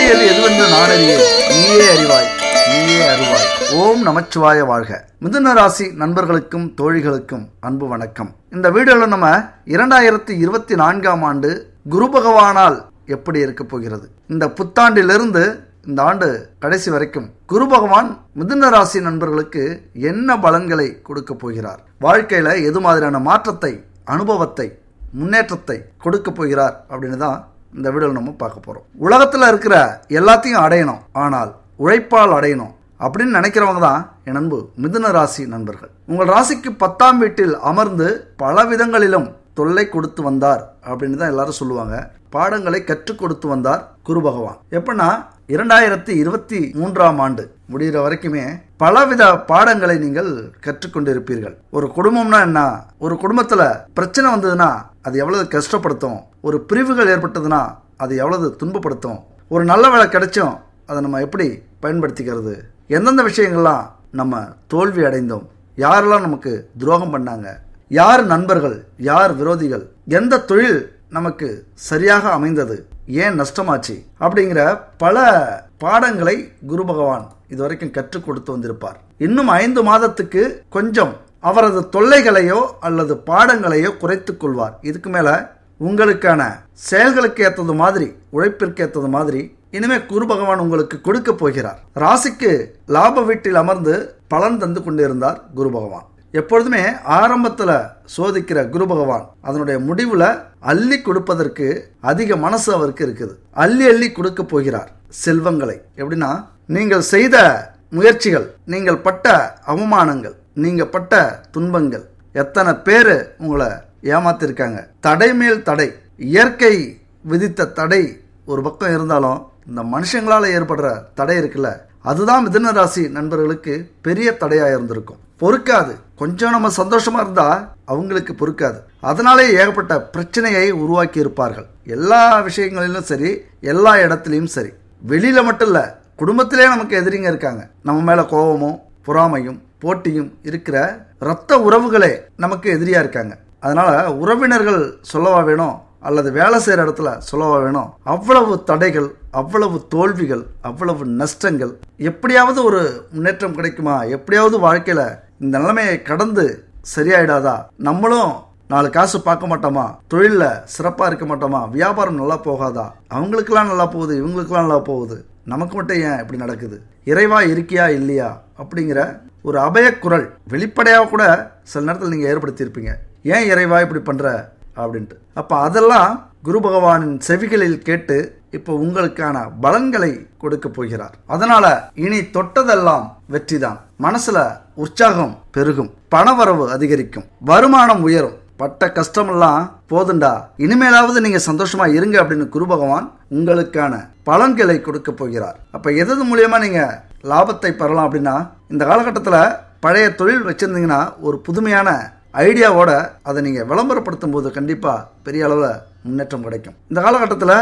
வேண்டியது எது வந்து நாடறியே நீயே அறிவாய் நீயே அறிவாய் ஓம் நமச்சிவாய வாழ்க மிதுன ராசி நண்பர்களுக்கும் தோழிகளுக்கும் அன்பு வணக்கம் இந்த வீடியோல நம்ம இரண்டாயிரத்தி இருபத்தி நான்காம் ஆண்டு குரு பகவானால் எப்படி இருக்க போகிறது இந்த புத்தாண்டிலிருந்து இந்த ஆண்டு கடைசி வரைக்கும் குரு பகவான் மிதுன ராசி நண்பர்களுக்கு என்ன பலன்களை கொடுக்க போகிறார் வாழ்க்கையில எது மாதிரியான மாற்றத்தை அனுபவத்தை முன்னேற்றத்தை கொடுக்க போகிறார் அப்படின்னு தான் இந்த வீடியோவில் நம்ம பார்க்க போகிறோம் உலகத்தில் இருக்கிற எல்லாத்தையும் அடையணும் ஆனால் உழைப்பால் அடையணும் அப்படின்னு நினைக்கிறவங்க தான் என் அன்பு மிதுன ராசி நண்பர்கள் உங்கள் ராசிக்கு பத்தாம் வீட்டில் அமர்ந்து பல விதங்களிலும் தொல்லை கொடுத்து வந்தார் அப்படின்னு தான் எல்லாரும் சொல்லுவாங்க பாடங்களை கற்றுக் கொடுத்து வந்தார் குரு பகவான் எப்படின்னா இரண்டாயிரத்தி இருபத்தி மூன்றாம் ஆண்டு முடிகிற வரைக்குமே பலவித பாடங்களை நீங்கள் கற்றுக்கொண்டிருப்பீர்கள் ஒரு குடும்பம்னா என்ன ஒரு குடும்பத்தில் பிரச்சனை வந்ததுன்னா அது எவ்வளவு கஷ்டப்படுத்தும் ஒரு பிரிவுகள் ஏற்பட்டதுன்னா அது எவ்வளவு துன்பப்படுத்தும் ஒரு நல்ல வேலை கிடைச்சும் அதை நம்ம எப்படி பயன்படுத்திக்கிறது எந்தெந்த விஷயங்கள்லாம் நம்ம தோல்வி அடைந்தோம் யாரெல்லாம் நமக்கு துரோகம் பண்ணாங்க யார் நண்பர்கள் யார் விரோதிகள் எந்த தொழில் நமக்கு சரியாக அமைந்தது ஏன் நஷ்டமாச்சு அப்படிங்கிற பல பாடங்களை குரு பகவான் இதுவரைக்கும் கற்றுக் கொடுத்து வந்திருப்பார் இன்னும் ஐந்து மாதத்துக்கு கொஞ்சம் அவரது தொல்லைகளையோ அல்லது பாடங்களையோ குறைத்துக் கொள்வார் இதுக்கு மேலே உங்களுக்கான செயல்களுக்கு ஏற்றது மாதிரி உழைப்பிற்கு ஏற்றது மாதிரி இனிமே குரு பகவான் உங்களுக்கு கொடுக்க போகிறார் ராசிக்கு லாப வீட்டில் அமர்ந்து பலன் தந்து கொண்டிருந்தார் குரு பகவான் எப்பொழுதுமே ஆரம்பத்தில் சோதிக்கிற குரு பகவான் அதனுடைய முடிவில் அள்ளி கொடுப்பதற்கு அதிக மனசு அவருக்கு இருக்குது அள்ளி அள்ளி கொடுக்க போகிறார் செல்வங்களை எப்படின்னா நீங்கள் செய்த முயற்சிகள் நீங்கள் பட்ட அவமானங்கள் நீங்கள் பட்ட துன்பங்கள் எத்தனை பேர் உங்களை ஏமாத்திருக்காங்க தடை மேல் தடை இயற்கை விதித்த தடை ஒரு பக்கம் இருந்தாலும் இந்த மனுஷங்களால் ஏற்படுற தடை இருக்குல்ல அதுதான் மிதன ராசி நண்பர்களுக்கு பெரிய தடையாக இருந்திருக்கும் பொறுக்காது கொஞ்சம் நம்ம சந்தோஷமாக இருந்தால் அவங்களுக்கு பொறுக்காது அதனாலே ஏகப்பட்ட பிரச்சனையை உருவாக்கி இருப்பார்கள் எல்லா விஷயங்களிலும் சரி எல்லா இடத்துலையும் சரி வெளியில் மட்டும் இல்லை குடும்பத்திலே நமக்கு எதிரிங்க இருக்காங்க நம்ம மேலே கோபமும் பொறாமையும் போட்டியும் இருக்கிற ரத்த உறவுகளே நமக்கு எதிரியாக இருக்காங்க அதனால் உறவினர்கள் சொல்லவா வேணும் அல்லது வேலை செய்கிற இடத்துல சொல்லவா வேணும் அவ்வளவு தடைகள் அவ்வளவு தோல்விகள் அவ்வளவு நஷ்டங்கள் எப்படியாவது ஒரு முன்னேற்றம் கிடைக்குமா எப்படியாவது வாழ்க்கையில் இந்த நிலைமையை கடந்து சரியாயிடாதா நம்மளும் நாலு காசு பார்க்க மாட்டோமா தொழிலில் சிறப்பாக இருக்க மாட்டோமா வியாபாரம் நல்லா போகாதா அவங்களுக்கெல்லாம் நல்லா போகுது இவங்களுக்கெல்லாம் நல்லா போகுது நமக்கு மட்டும் ஏன் இப்படி நடக்குது இறைவா இருக்கியா இல்லையா அப்படிங்கிற ஒரு அபயக்குரல் வெளிப்படையாக கூட சில நேரத்தில் நீங்கள் ஏற்படுத்தியிருப்பீங்க ஏன் இறைவா இப்படி பண்ணுற அப்படின்ட்டு அப்போ அதெல்லாம் குரு பகவானின் செவிகளில் கேட்டு இப்போ உங்களுக்கான பலன்களை கொடுக்க போகிறார் அதனால இனி தொட்டதெல்லாம் வெற்றிதான் மனசுல உற்சாகம் பெருகும் பணவரவு அதிகரிக்கும் வருமானம் உயரும் பட்ட கஷ்டமெல்லாம் போதுண்டா இனிமேலாவது நீங்க சந்தோஷமா இருங்க அப்படின்னு குரு பகவான் உங்களுக்கான பலன்களை கொடுக்க போகிறார் அப்ப எதது மூலியமா நீங்க லாபத்தை பெறலாம் அப்படின்னா இந்த காலகட்டத்தில் பழைய தொழில் வச்சிருந்தீங்கன்னா ஒரு புதுமையான ஐடியாவோட அதை நீங்கள் விளம்பரப்படுத்தும் போது கண்டிப்பாக பெரிய அளவில் முன்னேற்றம் கிடைக்கும் இந்த காலகட்டத்தில்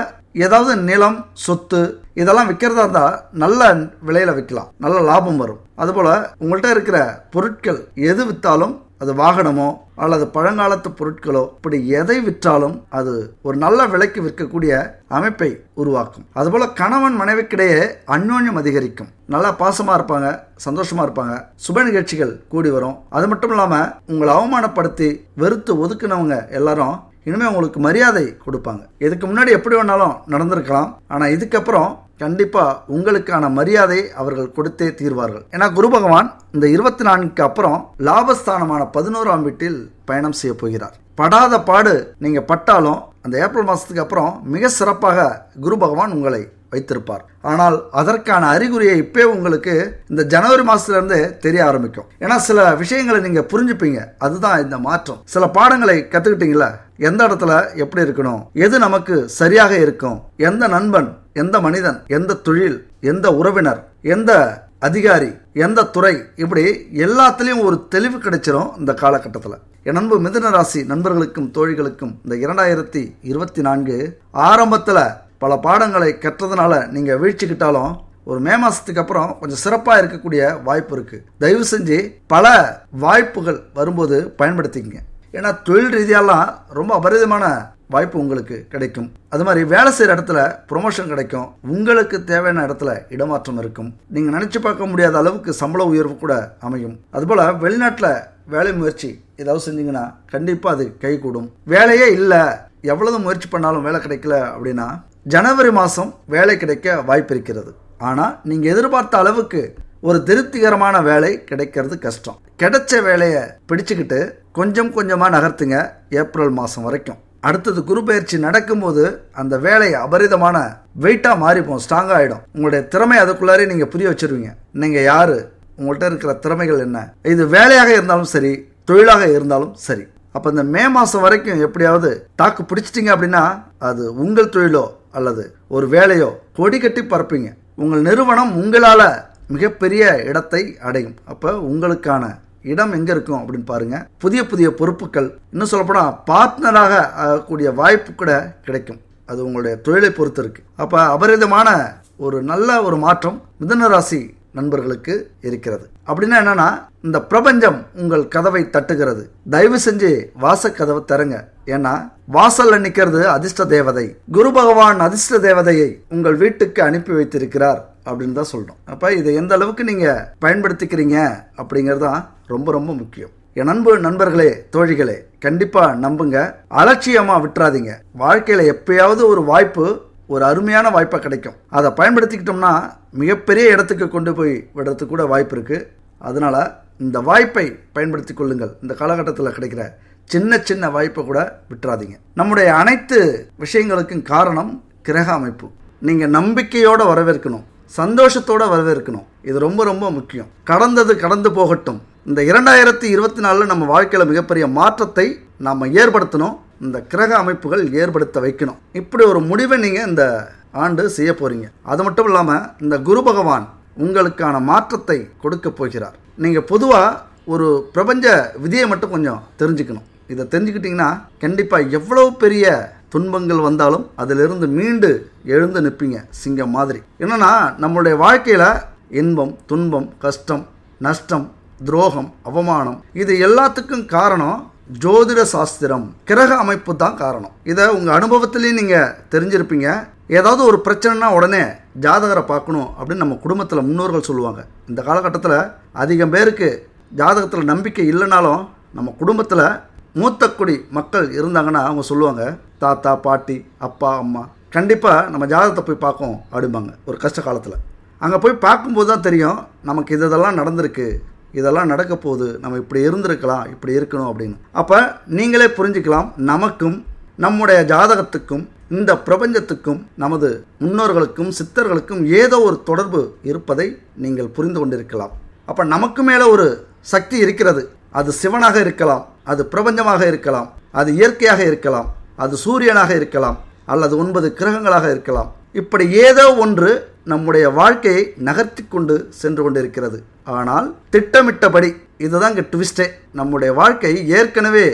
ஏதாவது நிலம் சொத்து இதெல்லாம் விற்கிறதா இருந்தால் நல்ல விலையில் விற்கலாம் நல்ல லாபம் வரும் அதுபோல் உங்கள்கிட்ட இருக்கிற பொருட்கள் எது விற்றாலும் அது வாகனமோ அல்லது பழங்காலத்து பொருட்களோ இப்படி எதை விற்றாலும் அது ஒரு நல்ல விலைக்கு விற்கக்கூடிய அமைப்பை உருவாக்கும் அதுபோல் கணவன் மனைவிக்கிடையே அன்யோன்யம் அதிகரிக்கும் நல்லா பாசமாக இருப்பாங்க சந்தோஷமாக இருப்பாங்க சுப நிகழ்ச்சிகள் கூடி வரும் அது மட்டும் இல்லாமல் உங்களை அவமானப்படுத்தி வெறுத்து ஒதுக்குனவங்க எல்லாரும் இனிமேல் உங்களுக்கு மரியாதை கொடுப்பாங்க இதுக்கு முன்னாடி எப்படி வேணாலும் நடந்திருக்கலாம் ஆனால் இதுக்கப்புறம் கண்டிப்பாக உங்களுக்கான மரியாதை அவர்கள் கொடுத்தே தீர்வார்கள் ஏன்னா குரு பகவான் இந்த இருபத்தி நான்குக்கு அப்புறம் லாபஸ்தானமான பதினோராம் வீட்டில் பயணம் செய்ய போகிறார் படாத பாடு நீங்கள் பட்டாலும் அந்த ஏப்ரல் மாதத்துக்கு அப்புறம் மிக சிறப்பாக குரு பகவான் உங்களை வைத்திருப்பார் ஆனால் அதற்கான அறிகுறியை இப்போ உங்களுக்கு இந்த ஜனவரி மாதத்துலேருந்து தெரிய ஆரம்பிக்கும் ஏன்னா சில விஷயங்களை நீங்கள் புரிஞ்சுப்பீங்க அதுதான் இந்த மாற்றம் சில பாடங்களை கற்றுக்கிட்டீங்களா எந்த இடத்துல எப்படி இருக்கணும் எது நமக்கு சரியாக இருக்கும் எந்த நண்பன் எந்த மனிதன் எந்த தொழில் எந்த உறவினர் எந்த அதிகாரி எந்த துறை இப்படி எல்லாத்துலேயும் ஒரு தெளிவு கிடைச்சிரும் இந்த காலகட்டத்தில் என் அன்பு மிதன ராசி நண்பர்களுக்கும் தோழிகளுக்கும் இந்த இரண்டாயிரத்தி இருபத்தி நான்கு ஆரம்பத்தில் பல பாடங்களை கற்றதுனால நீங்கள் வீழ்ச்சிக்கிட்டாலும் ஒரு மே மாதத்துக்கு அப்புறம் கொஞ்சம் சிறப்பாக இருக்கக்கூடிய வாய்ப்பு இருக்குது தயவு செஞ்சு பல வாய்ப்புகள் வரும்போது பயன்படுத்திக்கங்க ஏன்னா தொழில் ரீதியாலாம் ரொம்ப அபரிதமான வாய்ப்பு உங்களுக்கு கிடைக்கும் அது மாதிரி வேலை செய்கிற இடத்துல ப்ரொமோஷன் கிடைக்கும் உங்களுக்கு தேவையான இடத்துல இடமாற்றம் இருக்கும் நீங்கள் நினச்சி பார்க்க முடியாத அளவுக்கு சம்பள உயர்வு கூட அமையும் அதுபோல் வெளிநாட்டில் வேலை முயற்சி ஏதாவது செஞ்சீங்கன்னா கண்டிப்பாக அது கைகூடும் வேலையே இல்லை எவ்வளவு முயற்சி பண்ணாலும் வேலை கிடைக்கல அப்படின்னா ஜனவரி மாதம் வேலை கிடைக்க வாய்ப்பு இருக்கிறது ஆனால் நீங்கள் எதிர்பார்த்த அளவுக்கு ஒரு திருப்திகரமான வேலை கிடைக்கிறது கஷ்டம் கிடைச்ச வேலையை பிடிச்சுக்கிட்டு கொஞ்சம் கொஞ்சமாக நகர்த்துங்க ஏப்ரல் மாதம் வரைக்கும் அடுத்தது குரு பயிற்சி நடக்கும்போது அந்த வேலை அபரிதமான வெயிட்டாக மாறிப்போம் ஸ்ட்ராங்காக ஆகிடும் உங்களுடைய திறமை அதுக்குள்ளாரே நீங்கள் புரிய வச்சுருவீங்க நீங்கள் யார் உங்கள்கிட்ட இருக்கிற திறமைகள் என்ன இது வேலையாக இருந்தாலும் சரி தொழிலாக இருந்தாலும் சரி அப்போ இந்த மே மாதம் வரைக்கும் எப்படியாவது தாக்கு பிடிச்சிட்டிங்க அப்படின்னா அது உங்கள் தொழிலோ அல்லது ஒரு வேலையோ கொடி கட்டி பரப்பீங்க உங்கள் நிறுவனம் உங்களால் மிகப்பெரிய இடத்தை அடையும் அப்போ உங்களுக்கான இடம் எங்கே இருக்கும் அப்படின்னு பாருங்கள் புதிய புதிய பொறுப்புகள் இன்னும் சொல்லப்போனால் பார்ட்னராக ஆகக்கூடிய வாய்ப்பு கூட கிடைக்கும் அது உங்களுடைய தொழிலை பொறுத்து இருக்குது அப்போ அபரிதமான ஒரு நல்ல ஒரு மாற்றம் மிதனராசி நண்பர்களுக்கு இருக்கிறது அப்படின்னா என்னன்னா இந்த பிரபஞ்சம் உங்கள் கதவை தட்டுகிறது தயவு செஞ்சு கதவை தருங்க ஏன்னா வாசல்ல நிக்கிறது அதிர்ஷ்ட தேவதை குரு பகவான் அதிர்ஷ்ட தேவதையை உங்கள் வீட்டுக்கு அனுப்பி வைத்திருக்கிறார் அப்படின்னு தான் சொல்றோம் அப்ப இதை எந்த அளவுக்கு நீங்க பயன்படுத்திக்கிறீங்க அப்படிங்கறதான் ரொம்ப ரொம்ப முக்கியம் என் அன்பு நண்பர்களே தோழிகளே கண்டிப்பா நம்புங்க அலட்சியமா விட்டுறாதீங்க வாழ்க்கையில எப்பயாவது ஒரு வாய்ப்பு ஒரு அருமையான வாய்ப்பாக கிடைக்கும் அதை பயன்படுத்திக்கிட்டோம்னா மிகப்பெரிய இடத்துக்கு கொண்டு போய் விடுறதுக்கு கூட வாய்ப்பு இருக்குது அதனால் இந்த வாய்ப்பை பயன்படுத்தி கொள்ளுங்கள் இந்த காலகட்டத்தில் கிடைக்கிற சின்ன சின்ன வாய்ப்பை கூட விட்டுறாதீங்க நம்முடைய அனைத்து விஷயங்களுக்கும் காரணம் கிரக அமைப்பு நீங்கள் நம்பிக்கையோடு வரவேற்கணும் சந்தோஷத்தோடு வரவேற்கணும் இது ரொம்ப ரொம்ப முக்கியம் கடந்தது கடந்து போகட்டும் இந்த இரண்டாயிரத்தி இருபத்தி நாலில் நம்ம வாழ்க்கையில் மிகப்பெரிய மாற்றத்தை நாம் ஏற்படுத்தணும் இந்த கிரக அமைப்புகள் ஏற்படுத்த வைக்கணும் இப்படி ஒரு முடிவை நீங்கள் இந்த ஆண்டு செய்ய போகிறீங்க அது மட்டும் இல்லாமல் இந்த குரு பகவான் உங்களுக்கான மாற்றத்தை கொடுக்க போகிறார் நீங்கள் பொதுவாக ஒரு பிரபஞ்ச விதியை மட்டும் கொஞ்சம் தெரிஞ்சுக்கணும் இதை தெரிஞ்சுக்கிட்டிங்கன்னா கண்டிப்பாக எவ்வளோ பெரிய துன்பங்கள் வந்தாலும் அதிலிருந்து மீண்டு எழுந்து நிற்பீங்க சிங்கம் மாதிரி என்னென்னா நம்மளுடைய வாழ்க்கையில் இன்பம் துன்பம் கஷ்டம் நஷ்டம் துரோகம் அவமானம் இது எல்லாத்துக்கும் காரணம் ஜோதிட சாஸ்திரம் கிரக அமைப்பு தான் காரணம் இதை உங்கள் அனுபவத்திலையும் நீங்கள் தெரிஞ்சிருப்பீங்க ஏதாவது ஒரு பிரச்சனைனா உடனே ஜாதகரை பார்க்கணும் அப்படின்னு நம்ம குடும்பத்தில் முன்னோர்கள் சொல்லுவாங்க இந்த காலகட்டத்தில் அதிகம் பேருக்கு ஜாதகத்தில் நம்பிக்கை இல்லைனாலும் நம்ம குடும்பத்தில் மூத்த குடி மக்கள் இருந்தாங்கன்னா அவங்க சொல்லுவாங்க தாத்தா பாட்டி அப்பா அம்மா கண்டிப்பாக நம்ம ஜாதகத்தை போய் பார்க்கும் அப்படிம்பாங்க ஒரு கஷ்ட காலத்தில் அங்கே போய் பார்க்கும்போது தான் தெரியும் நமக்கு இதெல்லாம் நடந்திருக்கு இதெல்லாம் நடக்க போகுது நம்ம இப்படி இருந்திருக்கலாம் இப்படி இருக்கணும் அப்படின்னு அப்போ நீங்களே புரிஞ்சுக்கலாம் நமக்கும் நம்முடைய ஜாதகத்துக்கும் இந்த பிரபஞ்சத்துக்கும் நமது முன்னோர்களுக்கும் சித்தர்களுக்கும் ஏதோ ஒரு தொடர்பு இருப்பதை நீங்கள் புரிந்து கொண்டிருக்கலாம் அப்போ நமக்கு மேலே ஒரு சக்தி இருக்கிறது அது சிவனாக இருக்கலாம் அது பிரபஞ்சமாக இருக்கலாம் அது இயற்கையாக இருக்கலாம் அது சூரியனாக இருக்கலாம் அல்லது ஒன்பது கிரகங்களாக இருக்கலாம் இப்படி ஏதோ ஒன்று நம்முடைய வாழ்க்கையை நகர்த்தி கொண்டு சென்று கொண்டிருக்கிறது ஆனால் திட்டமிட்டபடி இதுதான் ட்விஸ்டே நம்முடைய வாழ்க்கை ஏற்கனவே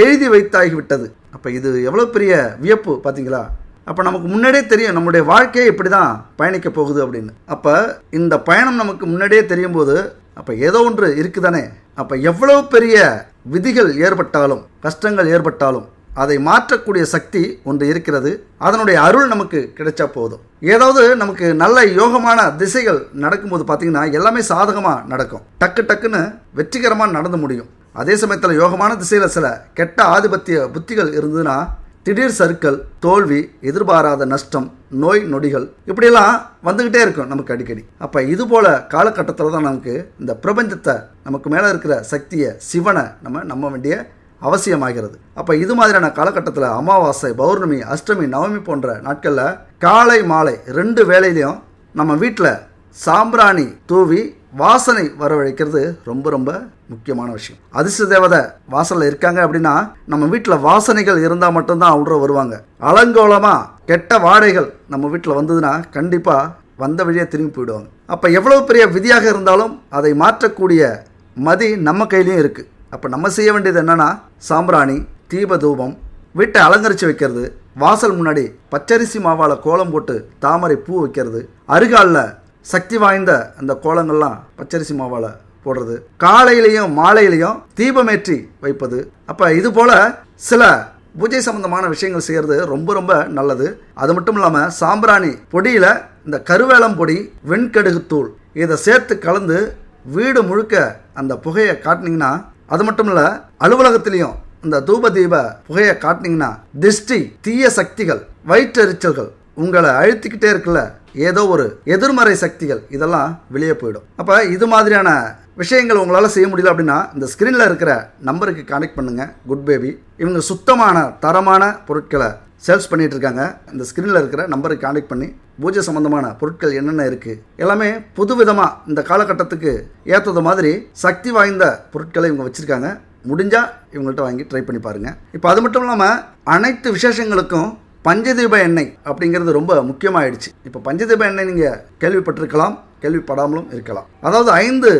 எழுதி வைத்தாகிவிட்டது அப்போ இது எவ்வளோ பெரிய வியப்பு பார்த்தீங்களா அப்போ நமக்கு முன்னாடியே தெரியும் நம்முடைய வாழ்க்கையை இப்படி தான் பயணிக்க போகுது அப்படின்னு அப்போ இந்த பயணம் நமக்கு முன்னாடியே தெரியும் போது அப்போ ஏதோ ஒன்று இருக்குதானே அப்போ எவ்வளோ பெரிய விதிகள் ஏற்பட்டாலும் கஷ்டங்கள் ஏற்பட்டாலும் அதை மாற்றக்கூடிய சக்தி ஒன்று இருக்கிறது அதனுடைய அருள் நமக்கு கிடைச்சா போதும் ஏதாவது நமக்கு நல்ல யோகமான திசைகள் நடக்கும்போது பார்த்தீங்கன்னா எல்லாமே சாதகமாக நடக்கும் டக்கு டக்குன்னு வெற்றிகரமாக நடந்து முடியும் அதே சமயத்தில் யோகமான திசையில் சில கெட்ட ஆதிபத்திய புத்திகள் இருந்ததுன்னா திடீர் சருக்கள் தோல்வி எதிர்பாராத நஷ்டம் நோய் நொடிகள் இப்படியெல்லாம் வந்துக்கிட்டே இருக்கும் நமக்கு அடிக்கடி அப்போ இது போல காலகட்டத்தில் தான் நமக்கு இந்த பிரபஞ்சத்தை நமக்கு மேலே இருக்கிற சக்தியை சிவனை நம்ம நம்ப வேண்டிய அவசியமாகிறது அப்போ இது மாதிரியான காலகட்டத்தில் அமாவாசை பௌர்ணமி அஷ்டமி நவமி போன்ற நாட்களில் காலை மாலை ரெண்டு வேலையிலையும் நம்ம வீட்டில் சாம்பிராணி தூவி வாசனை வரவழைக்கிறது ரொம்ப ரொம்ப முக்கியமான விஷயம் அதிர்ஷ்ட தேவதை வாசலில் இருக்காங்க அப்படின்னா நம்ம வீட்டில் வாசனைகள் இருந்தால் மட்டும்தான் அவங்க வருவாங்க அலங்கோலமாக கெட்ட வாடைகள் நம்ம வீட்டில் வந்ததுன்னா கண்டிப்பாக வந்த வழியே திரும்பி போயிடுவாங்க அப்போ எவ்வளோ பெரிய விதியாக இருந்தாலும் அதை மாற்றக்கூடிய மதி நம்ம கையிலையும் இருக்குது அப்போ நம்ம செய்ய வேண்டியது என்னென்னா சாம்பிராணி தீபதூபம் வீட்டை அலங்கரித்து வைக்கிறது வாசல் முன்னாடி பச்சரிசி மாவால் கோலம் போட்டு தாமரை பூ வைக்கிறது அருகாலில் சக்தி வாய்ந்த அந்த கோலங்கள்லாம் பச்சரிசி மாவால் போடுறது காலையிலையும் மாலையிலையும் தீபமேற்றி வைப்பது அப்போ இது போல் சில பூஜை சம்பந்தமான விஷயங்கள் செய்கிறது ரொம்ப ரொம்ப நல்லது அது மட்டும் இல்லாமல் சாம்பிராணி பொடியில் இந்த கருவேலம் பொடி வெண்கடுகு தூள் இதை சேர்த்து கலந்து வீடு முழுக்க அந்த புகையை காட்டினீங்கன்னா அது மட்டும் இல்லை அலுவலகத்திலையும் இந்த தூப தீப புகையை காட்டினீங்கன்னா திருஷ்டி தீய சக்திகள் வயிற்றெரிச்சல்கள் உங்களை அழுத்திக்கிட்டே இருக்குல்ல ஏதோ ஒரு எதிர்மறை சக்திகள் இதெல்லாம் வெளியே போயிடும் அப்போ இது மாதிரியான விஷயங்கள் உங்களால் செய்ய முடியல அப்படின்னா இந்த ஸ்க்ரீனில் இருக்கிற நம்பருக்கு கனெக்ட் பண்ணுங்கள் குட் பேபி இவங்க சுத்தமான தரமான பொருட்களை சேல்ஸ் பண்ணிகிட்ருக்காங்க இந்த ஸ்க்ரீனில் இருக்கிற நம்பருக்கு காண்டாக்ட் பண்ணி பூஜை சம்மந்தமான பொருட்கள் என்னென்ன இருக்குது எல்லாமே புது விதமாக இந்த காலகட்டத்துக்கு ஏற்றது மாதிரி சக்தி வாய்ந்த பொருட்களை இவங்க வச்சுருக்காங்க முடிஞ்சால் இவங்கள்ட்ட வாங்கி ட்ரை பண்ணி பாருங்கள் இப்போ அது மட்டும் இல்லாமல் அனைத்து விசேஷங்களுக்கும் பஞ்சதீப எண்ணெய் அப்படிங்கிறது ரொம்ப முக்கியமாகிடுச்சு இப்போ பஞ்சதீப எண்ணெய் நீங்கள் கேள்விப்பட்டிருக்கலாம் கேள்விப்படாமலும் இருக்கலாம் அதாவது ஐந்து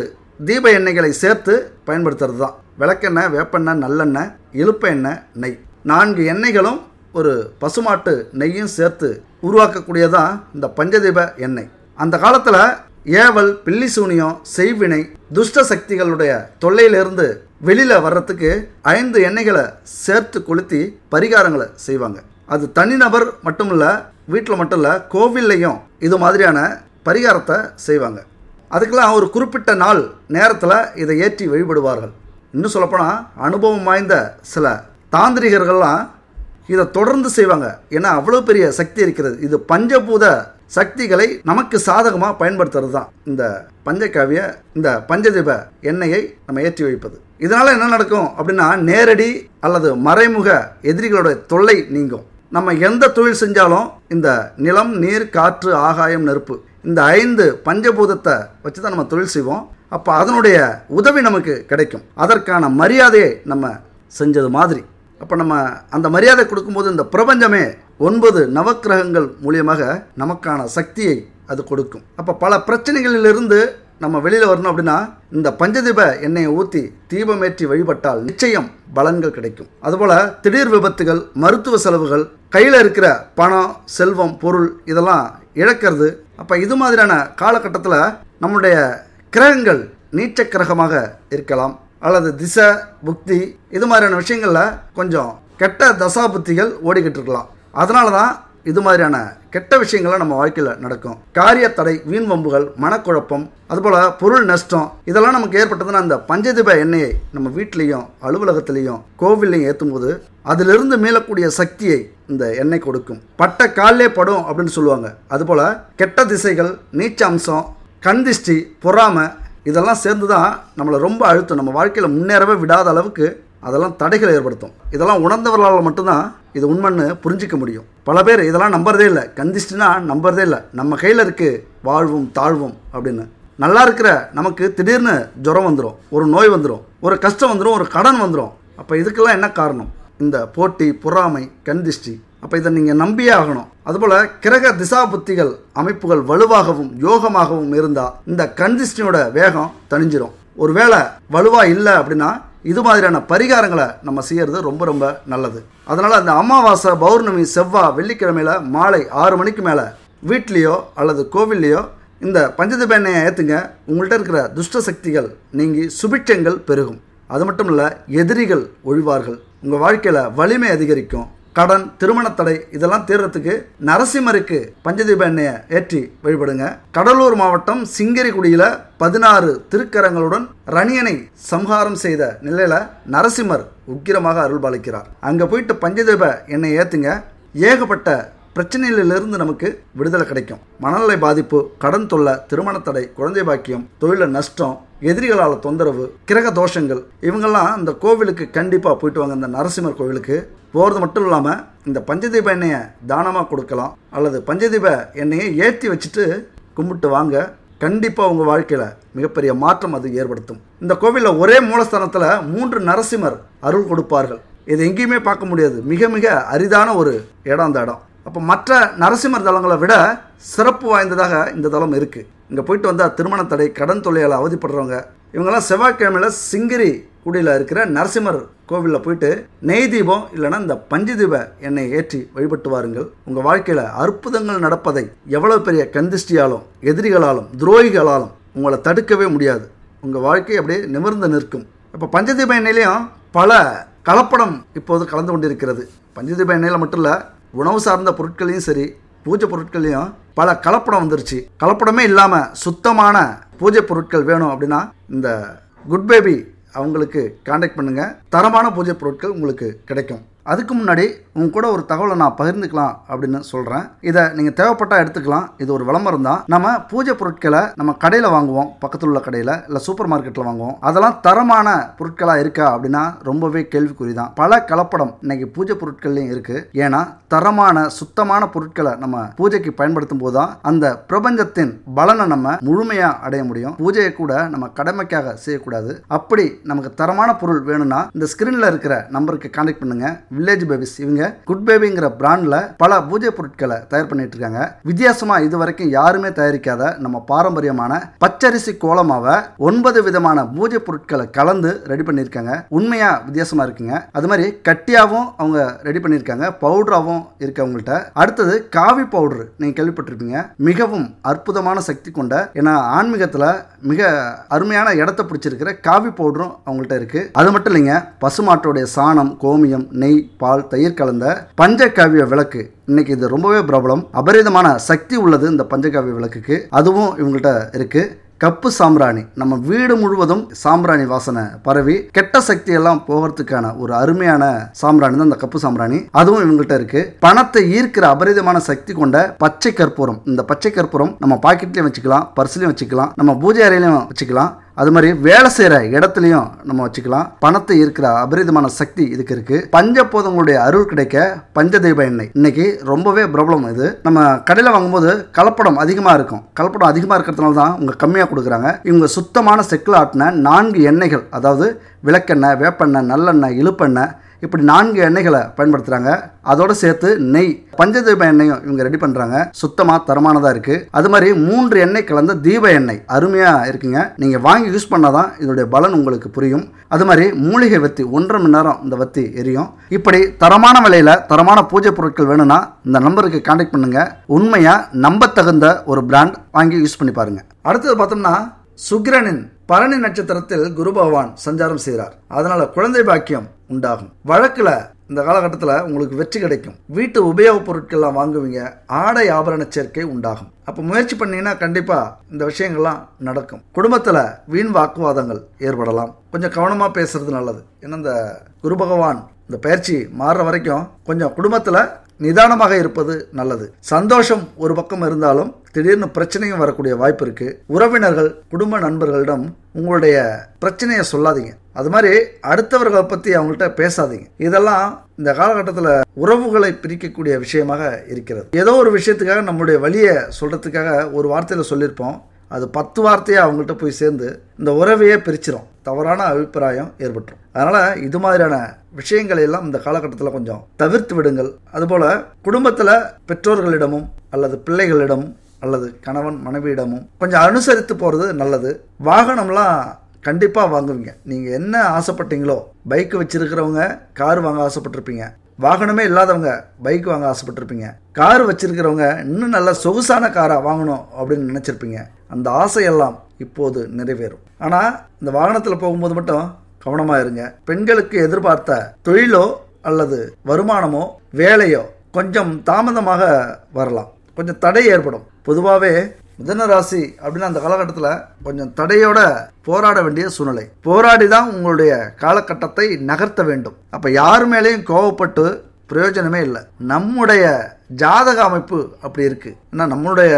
தீப எண்ணெய்களை சேர்த்து பயன்படுத்துறது தான் விளக்கெண்ணெய் வேப்பெண்ணெய் நல்லெண்ணெய் இழுப்பெண்ணெய் எண்ணெய் நெய் நான்கு எண்ணெய்களும் ஒரு பசுமாட்டு நெய்யும் சேர்த்து உருவாக்கக்கூடியதான் இந்த பஞ்சதீப எண்ணெய் அந்த காலத்தில் ஏவல் பில்லி சூனியம் செய்வினை துஷ்ட சக்திகளுடைய தொல்லையிலிருந்து வெளியில் வர்றதுக்கு ஐந்து எண்ணெய்களை சேர்த்து கொளுத்தி பரிகாரங்களை செய்வாங்க அது தனிநபர் மட்டும் இல்லை வீட்டில் மட்டும் இல்லை கோவில்லையும் இது மாதிரியான பரிகாரத்தை செய்வாங்க அதுக்கெல்லாம் ஒரு குறிப்பிட்ட நாள் நேரத்தில் இதை ஏற்றி வழிபடுவார்கள் இன்னும் சொல்லப்போனால் அனுபவம் வாய்ந்த சில தாந்திரிகர்கள்லாம் இதை தொடர்ந்து செய்வாங்க ஏன்னா அவ்வளோ பெரிய சக்தி இருக்கிறது இது பஞ்சபூத சக்திகளை நமக்கு சாதகமாக பயன்படுத்துறது தான் இந்த பஞ்சகாவிய இந்த பஞ்சதீப எண்ணெயை நம்ம ஏற்றி வைப்பது இதனால் என்ன நடக்கும் அப்படின்னா நேரடி அல்லது மறைமுக எதிரிகளுடைய தொல்லை நீங்கும் நம்ம எந்த தொழில் செஞ்சாலும் இந்த நிலம் நீர் காற்று ஆகாயம் நெருப்பு இந்த ஐந்து பஞ்சபூதத்தை வச்சு தான் நம்ம தொழில் செய்வோம் அப்போ அதனுடைய உதவி நமக்கு கிடைக்கும் அதற்கான மரியாதையை நம்ம செஞ்சது மாதிரி அப்போ நம்ம அந்த மரியாதை கொடுக்கும்போது இந்த பிரபஞ்சமே ஒன்பது நவக்கிரகங்கள் மூலியமாக நமக்கான சக்தியை அது கொடுக்கும் அப்போ பல பிரச்சனைகளிலிருந்து நம்ம வெளியில் வரணும் அப்படின்னா இந்த பஞ்சதீப எண்ணெயை ஊற்றி தீபமேற்றி வழிபட்டால் நிச்சயம் பலன்கள் கிடைக்கும் அதுபோல் திடீர் விபத்துகள் மருத்துவ செலவுகள் கையில் இருக்கிற பணம் செல்வம் பொருள் இதெல்லாம் இழக்கிறது அப்போ இது மாதிரியான காலகட்டத்தில் நம்முடைய கிரகங்கள் நீச்ச கிரகமாக இருக்கலாம் அல்லது திசை புக்தி இது மாதிரியான விஷயங்களில் கொஞ்சம் கெட்ட தசா புத்திகள் ஓடிக்கிட்டு இருக்கலாம் அதனால தான் இது மாதிரியான கெட்ட விஷயங்கள்லாம் நம்ம வாழ்க்கையில் நடக்கும் காரிய தடை வீண் வம்புகள் மனக்குழப்பம் அதுபோல் பொருள் நஷ்டம் இதெல்லாம் நமக்கு ஏற்பட்டதுன்னா அந்த பஞ்சதீப எண்ணெயை நம்ம வீட்லேயும் அலுவலகத்திலையும் கோவில்லையும் ஏற்றும் போது அதிலிருந்து மீளக்கூடிய சக்தியை இந்த எண்ணெய் கொடுக்கும் பட்ட காலே படும் அப்படின்னு சொல்லுவாங்க அதுபோல் கெட்ட திசைகள் நீச்ச அம்சம் கந்திஷ்டி பொறாமை இதெல்லாம் சேர்ந்து தான் நம்மளை ரொம்ப அழுத்தம் நம்ம வாழ்க்கையில் முன்னேறவே விடாத அளவுக்கு அதெல்லாம் தடைகளை ஏற்படுத்தும் இதெல்லாம் உணர்ந்தவர்களால் மட்டும்தான் இது உண்மைன்னு புரிஞ்சிக்க முடியும் பல பேர் இதெல்லாம் நம்புறதே இல்லை கந்திஷ்டினா நம்புறதே இல்லை நம்ம கையில் இருக்குது வாழ்வும் தாழ்வும் அப்படின்னு நல்லா இருக்கிற நமக்கு திடீர்னு ஜுரம் வந்துடும் ஒரு நோய் வந்துடும் ஒரு கஷ்டம் வந்துடும் ஒரு கடன் வந்துடும் அப்போ இதுக்கெல்லாம் என்ன காரணம் இந்த போட்டி பொறாமை கந்திஷ்டி அப்போ இதை நீங்கள் நம்பியே ஆகணும் அதுபோல் கிரக திசா புத்திகள் அமைப்புகள் வலுவாகவும் யோகமாகவும் இருந்தால் இந்த கன்சிஸ்டியோட வேகம் தணிஞ்சிரும் ஒருவேளை வலுவாக இல்லை அப்படின்னா இது மாதிரியான பரிகாரங்களை நம்ம செய்கிறது ரொம்ப ரொம்ப நல்லது அதனால் அந்த அமாவாசை பௌர்ணமி செவ்வாய் வெள்ளிக்கிழமையில் மாலை ஆறு மணிக்கு மேலே வீட்லேயோ அல்லது கோவில்லையோ இந்த பஞ்சத எண்ணெயை ஏற்றுங்க உங்கள்கிட்ட இருக்கிற துஷ்ட சக்திகள் நீங்கி சுபிட்சங்கள் பெருகும் அது மட்டும் இல்லை எதிரிகள் ஒழிவார்கள் உங்கள் வாழ்க்கையில் வலிமை அதிகரிக்கும் கடன் திருமணத்தடை இதெல்லாம் தீர்றதுக்கு நரசிம்மருக்கு பஞ்சதீப எண்ணெயை ஏற்றி வழிபடுங்க கடலூர் மாவட்டம் சிங்கரிகுடியில் பதினாறு திருக்கரங்களுடன் ரணியனை சம்ஹாரம் செய்த நிலையில் நரசிம்மர் உக்கிரமாக அருள்பாலிக்கிறார் அங்கே போயிட்டு பஞ்சதீப எண்ணெய் ஏற்றுங்க ஏகப்பட்ட பிரச்சனைகளிலிருந்து நமக்கு விடுதலை கிடைக்கும் மனநிலை பாதிப்பு கடன் தொல்லை திருமணத்தடை குழந்தை பாக்கியம் தொழில நஷ்டம் எதிரிகளால் தொந்தரவு கிரக தோஷங்கள் இவங்கெல்லாம் இந்த கோவிலுக்கு கண்டிப்பாக போயிட்டு வாங்க இந்த நரசிம்மர் கோவிலுக்கு போகிறது மட்டும் இல்லாமல் இந்த பஞ்சதீப எண்ணெயை தானமாக கொடுக்கலாம் அல்லது பஞ்சதீப எண்ணெயை ஏற்றி வச்சுட்டு கும்பிட்டு வாங்க கண்டிப்பாக உங்கள் வாழ்க்கையில் மிகப்பெரிய மாற்றம் அது ஏற்படுத்தும் இந்த கோவிலில் ஒரே மூலஸ்தானத்தில் மூன்று நரசிம்மர் அருள் கொடுப்பார்கள் இது எங்கேயுமே பார்க்க முடியாது மிக மிக அரிதான ஒரு இடம் அந்த இடம் அப்போ மற்ற நரசிம்மர் தலங்களை விட சிறப்பு வாய்ந்ததாக இந்த தலம் இருக்குது இங்கே போயிட்டு வந்தால் திருமண தடை கடன் தொல்லையால் அவதிப்படுறவங்க இவங்கெல்லாம் செவ்வாய்க்கிழமையில் சிங்கிரி குடியில் இருக்கிற நரசிம்மர் கோவிலில் போயிட்டு நெய் தீபம் இல்லைன்னா இந்த பஞ்சதீப எண்ணெய் ஏற்றி வழிபட்டு வாருங்கள் உங்கள் வாழ்க்கையில் அற்புதங்கள் நடப்பதை எவ்வளோ பெரிய கந்திஷ்டியாலும் எதிரிகளாலும் துரோகிகளாலும் உங்களை தடுக்கவே முடியாது உங்கள் வாழ்க்கை அப்படியே நிமிர்ந்து நிற்கும் இப்போ பஞ்சதீப எண்ணெயிலையும் பல கலப்படம் இப்போது கலந்து கொண்டிருக்கிறது பஞ்சதீப எண்ணெயில் மட்டும் இல்லை உணவு சார்ந்த பொருட்களையும் சரி பூஜை பொருட்களையும் பல கலப்படம் வந்துருச்சு கலப்படமே இல்லாமல் சுத்தமான பூஜை பொருட்கள் வேணும் அப்படின்னா இந்த குட் பேபி அவங்களுக்கு கான்டாக்ட் பண்ணுங்கள் தரமான பூஜை பொருட்கள் உங்களுக்கு கிடைக்கும் அதுக்கு முன்னாடி உங்க கூட ஒரு தகவலை நான் பகிர்ந்துக்கலாம் அப்படின்னு சொல்கிறேன் இதை நீங்கள் தேவைப்பட்டா எடுத்துக்கலாம் இது ஒரு விளம்பரம் தான் நம்ம பூஜை பொருட்களை நம்ம கடையில் வாங்குவோம் பக்கத்தில் உள்ள கடையில் இல்லை சூப்பர் மார்க்கெட்டில் வாங்குவோம் அதெல்லாம் தரமான பொருட்களாக இருக்கா அப்படின்னா ரொம்பவே கேள்விக்குறி தான் பல கலப்படம் இன்னைக்கு பூஜை பொருட்கள்லையும் இருக்குது ஏன்னா தரமான சுத்தமான பொருட்களை நம்ம பூஜைக்கு பயன்படுத்தும் போது தான் அந்த பிரபஞ்சத்தின் பலனை நம்ம முழுமையாக அடைய முடியும் பூஜையை கூட நம்ம கடமைக்காக செய்யக்கூடாது அப்படி நமக்கு தரமான பொருள் வேணும்னா இந்த ஸ்க்ரீனில் இருக்கிற நம்பருக்கு கான்டெக்ட் பண்ணுங்கள் வில்லேஜ் பேபிஸ் இவங்க குட் பேபிங்கிற பிராண்டில் பல பூஜை பொருட்களை தயார் பண்ணிட்டு இருக்காங்க வித்தியாசமா இது வரைக்கும் யாருமே தயாரிக்காத நம்ம பாரம்பரியமான பச்சரிசி கோலமாவை ஒன்பது விதமான பூஜை பொருட்களை கலந்து ரெடி பண்ணியிருக்காங்க உண்மையா வித்தியாசமா இருக்குங்க அது மாதிரி கட்டியாகவும் அவங்க ரெடி பண்ணியிருக்காங்க பவுடராகவும் இருக்கு அவங்கள்ட்ட அடுத்தது காவி பவுடர் நீங்க கேள்விப்பட்டிருப்பீங்க மிகவும் அற்புதமான சக்தி கொண்ட ஏன்னா ஆன்மீகத்தில் மிக அருமையான இடத்த பிடிச்சிருக்கிற காவி பவுடரும் அவங்கள்ட்ட இருக்கு அது மட்டும் இல்லைங்க பசுமாட்டோடைய சாணம் கோமியம் நெய் பால் தயிர் கலந்த பஞ்சகாவிய விளக்கு இன்னைக்கு இது ரொம்பவே பிரபலம் அபரிதமான சக்தி உள்ளது இந்த பஞ்சகாவிய விளக்குக்கு அதுவும் இவங்கள்ட்ட இருக்கு கப்பு சாம்பிராணி நம்ம வீடு முழுவதும் சாம்பிராணி வாசனை பரவி கெட்ட சக்தி எல்லாம் போகிறதுக்கான ஒரு அருமையான சாம்பிராணி தான் இந்த கப்பு சாம்பிராணி அதுவும் இவங்கள்ட்ட இருக்கு பணத்தை ஈர்க்கிற அபரிதமான சக்தி கொண்ட பச்சை கற்பூரம் இந்த பச்சை கற்பூரம் நம்ம பாக்கெட்லயும் வச்சுக்கலாம் பர்ஸ்லயும் வச்சுக்கலாம் நம்ம பூஜை அறையிலையும் வச்சுக்கலாம் அது மாதிரி வேலை செய்கிற இடத்துலையும் நம்ம வச்சுக்கலாம் பணத்தை இருக்கிற அபரிதமான சக்தி இதுக்கு இருக்குது பஞ்சபோதங்களுடைய அருள் கிடைக்க பஞ்சதெய்வ எண்ணெய் இன்னைக்கு ரொம்பவே பிரபலம் இது நம்ம கடையில் வாங்கும்போது கலப்படம் அதிகமாக இருக்கும் கலப்படம் அதிகமாக இருக்கிறதுனால தான் இவங்க கம்மியாக கொடுக்குறாங்க இவங்க சுத்தமான செக்கில் ஆட்டின நான்கு எண்ணெய்கள் அதாவது விளக்கெண்ணெய் வேப்பெண்ணெய் நல்லெண்ணெய் இழுப்பெண்ணெய் இப்படி நான்கு எண்ணெய்களை பயன்படுத்துகிறாங்க அதோடு சேர்த்து நெய் பஞ்சதீப எண்ணெயும் இவங்க ரெடி பண்ணுறாங்க சுத்தமாக தரமானதாக இருக்குது அது மாதிரி மூன்று எண்ணெய் கலந்த தீப எண்ணெய் அருமையாக இருக்குங்க நீங்கள் வாங்கி யூஸ் பண்ணால் தான் இதோடைய பலன் உங்களுக்கு புரியும் அது மாதிரி மூலிகை வத்தி ஒன்றரை மணி நேரம் இந்த வத்தி எரியும் இப்படி தரமான விலையில் தரமான பூஜை பொருட்கள் வேணும்னா இந்த நம்பருக்கு கான்டாக்ட் பண்ணுங்கள் உண்மையாக தகுந்த ஒரு பிராண்ட் வாங்கி யூஸ் பண்ணி பாருங்க அடுத்தது பார்த்தோம்னா சுக்ரனின் பரணி நட்சத்திரத்தில் குரு பகவான் சஞ்சாரம் செய்கிறார் அதனால குழந்தை பாக்கியம் உண்டாகும் வழக்கில் இந்த காலகட்டத்தில் உங்களுக்கு வெற்றி கிடைக்கும் வீட்டு உபயோகப் பொருட்கள்லாம் வாங்குவீங்க ஆடை ஆபரண சேர்க்கை உண்டாகும் அப்போ முயற்சி பண்ணீங்கன்னா கண்டிப்பாக இந்த விஷயங்கள்லாம் நடக்கும் குடும்பத்தில் வீண் வாக்குவாதங்கள் ஏற்படலாம் கொஞ்சம் கவனமாக பேசுறது நல்லது ஏன்னா இந்த குரு பகவான் இந்த பயிற்சி மாறுற வரைக்கும் கொஞ்சம் குடும்பத்தில் நிதானமாக இருப்பது நல்லது சந்தோஷம் ஒரு பக்கம் இருந்தாலும் திடீர்னு பிரச்சனையும் வரக்கூடிய வாய்ப்பு இருக்கு உறவினர்கள் குடும்ப நண்பர்களிடம் உங்களுடைய பிரச்சனையை சொல்லாதீங்க அது மாதிரி அடுத்தவர்களை பற்றி அவங்கள்ட்ட பேசாதீங்க இதெல்லாம் இந்த காலகட்டத்தில் உறவுகளை பிரிக்கக்கூடிய விஷயமாக இருக்கிறது ஏதோ ஒரு விஷயத்துக்காக நம்முடைய வழியை சொல்கிறதுக்காக ஒரு வார்த்தையில் சொல்லியிருப்போம் அது பத்து வார்த்தையாக அவங்கள்ட்ட போய் சேர்ந்து இந்த உறவையே பிரிச்சிடும் தவறான அபிப்பிராயம் ஏற்பட்டுரும் அதனால் இது மாதிரியான விஷயங்களை எல்லாம் இந்த காலகட்டத்தில் கொஞ்சம் தவிர்த்து விடுங்கள் அதுபோல் குடும்பத்தில் பெற்றோர்களிடமும் அல்லது பிள்ளைகளிடமும் அல்லது கணவன் மனைவியிடமும் கொஞ்சம் அனுசரித்து போகிறது நல்லது வாகனம்லாம் கண்டிப்பாக வாங்குவீங்க நீங்கள் என்ன ஆசைப்பட்டீங்களோ பைக் வச்சிருக்கிறவங்க கார் வாங்க ஆசைப்பட்டிருப்பீங்க வாகனமே இல்லாதவங்க பைக் வாங்க ஆசைப்பட்டிருப்பீங்க கார் வச்சிருக்கிறவங்க இன்னும் நல்ல சொகுசான காராக வாங்கணும் அப்படின்னு நினச்சிருப்பீங்க அந்த ஆசையெல்லாம் இப்போது நிறைவேறும் ஆனால் இந்த வாகனத்தில் போகும்போது மட்டும் கவனமாக இருங்க பெண்களுக்கு எதிர்பார்த்த தொழிலோ அல்லது வருமானமோ வேலையோ கொஞ்சம் தாமதமாக வரலாம் கொஞ்சம் தடை ஏற்படும் பொதுவாகவே மிதன ராசி அப்படின்னு அந்த காலகட்டத்தில் கொஞ்சம் தடையோட போராட வேண்டிய சூழ்நிலை போராடி தான் உங்களுடைய காலகட்டத்தை நகர்த்த வேண்டும் அப்போ யார் மேலேயும் கோவப்பட்டு பிரயோஜனமே இல்லை நம்முடைய ஜாதக அமைப்பு அப்படி இருக்கு ஏன்னா நம்மளுடைய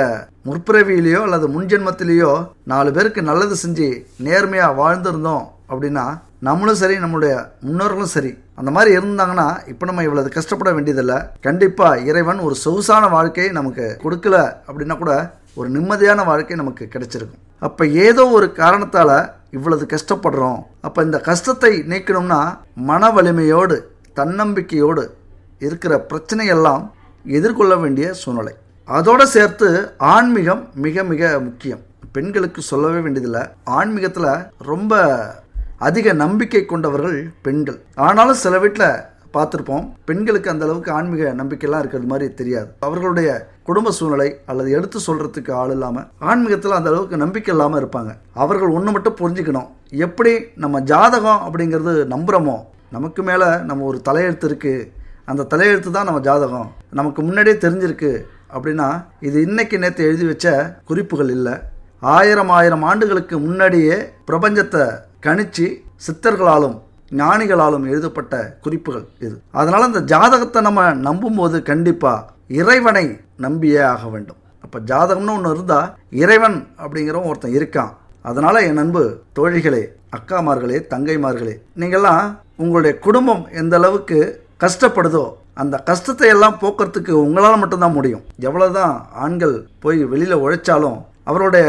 முற்பிறவியிலேயோ அல்லது முன்ஜென்மத்திலேயோ நாலு பேருக்கு நல்லது செஞ்சு நேர்மையாக வாழ்ந்திருந்தோம் அப்படின்னா நம்மளும் சரி நம்மளுடைய முன்னோர்களும் சரி அந்த மாதிரி இருந்தாங்கன்னா இப்போ நம்ம இவ்வளவு கஷ்டப்பட வேண்டியதில்லை கண்டிப்பாக இறைவன் ஒரு சொகுசான வாழ்க்கையை நமக்கு கொடுக்கல அப்படின்னா கூட ஒரு நிம்மதியான வாழ்க்கை நமக்கு கிடைச்சிருக்கும் அப்போ ஏதோ ஒரு காரணத்தால் இவ்வளவு கஷ்டப்படுறோம் அப்போ இந்த கஷ்டத்தை நீக்கணும்னா மன வலிமையோடு தன்னம்பிக்கையோடு இருக்கிற பிரச்சனையெல்லாம் எதிர்கொள்ள வேண்டிய சூழ்நிலை அதோடு சேர்த்து ஆன்மீகம் மிக மிக முக்கியம் பெண்களுக்கு சொல்லவே வேண்டியதில்லை ஆன்மீகத்தில் ரொம்ப அதிக நம்பிக்கை கொண்டவர்கள் பெண்கள் ஆனாலும் சில வீட்டில் பார்த்துருப்போம் பெண்களுக்கு அந்த அளவுக்கு ஆன்மீக நம்பிக்கைலாம் இருக்கிறது மாதிரி தெரியாது அவர்களுடைய குடும்ப சூழ்நிலை அல்லது எடுத்து சொல்கிறதுக்கு ஆள் இல்லாமல் ஆன்மீகத்தில் அந்த அளவுக்கு நம்பிக்கை இல்லாமல் இருப்பாங்க அவர்கள் ஒன்று மட்டும் புரிஞ்சுக்கணும் எப்படி நம்ம ஜாதகம் அப்படிங்கிறது நம்புகிறோமோ நமக்கு மேலே நம்ம ஒரு தலையெழுத்து இருக்குது அந்த தலையெழுத்து தான் நம்ம ஜாதகம் நமக்கு முன்னாடியே தெரிஞ்சிருக்கு அப்படின்னா இது இன்னைக்கு நேற்று எழுதி வச்ச குறிப்புகள் இல்லை ஆயிரம் ஆயிரம் ஆண்டுகளுக்கு முன்னாடியே பிரபஞ்சத்தை கணிச்சு சித்தர்களாலும் ஞானிகளாலும் எழுதப்பட்ட குறிப்புகள் இது அதனால் இந்த ஜாதகத்தை நம்ம நம்பும்போது கண்டிப்பாக இறைவனை நம்பியே ஆக வேண்டும் அப்போ ஜாதகம்னு ஒன்று இருந்தால் இறைவன் அப்படிங்கிறவன் ஒருத்தன் இருக்கான் அதனால் என் அன்பு தோழிகளே அக்காமார்களே தங்கைமார்களே நீங்கள்லாம் உங்களுடைய குடும்பம் எந்த அளவுக்கு கஷ்டப்படுதோ அந்த கஷ்டத்தை எல்லாம் போக்குறதுக்கு உங்களால் மட்டும்தான் முடியும் எவ்வளோதான் ஆண்கள் போய் வெளியில் உழைச்சாலும் அவருடைய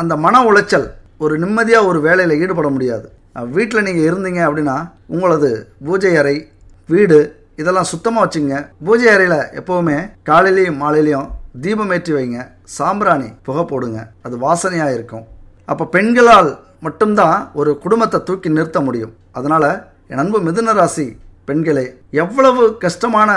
அந்த மன உளைச்சல் ஒரு நிம்மதியாக ஒரு வேலையில் ஈடுபட முடியாது வீட்டில் நீங்கள் இருந்தீங்க அப்படின்னா உங்களது பூஜை அறை வீடு இதெல்லாம் சுத்தமாக வச்சுங்க பூஜை அறையில் எப்போவுமே காலையிலையும் மாலையிலையும் தீபம் ஏற்றி வைங்க சாம்பிராணி புகை போடுங்க அது வாசனையாக இருக்கும் அப்போ பெண்களால் மட்டும்தான் ஒரு குடும்பத்தை தூக்கி நிறுத்த முடியும் அதனால் என் அன்பு மிதுன ராசி பெண்களே எவ்வளவு கஷ்டமான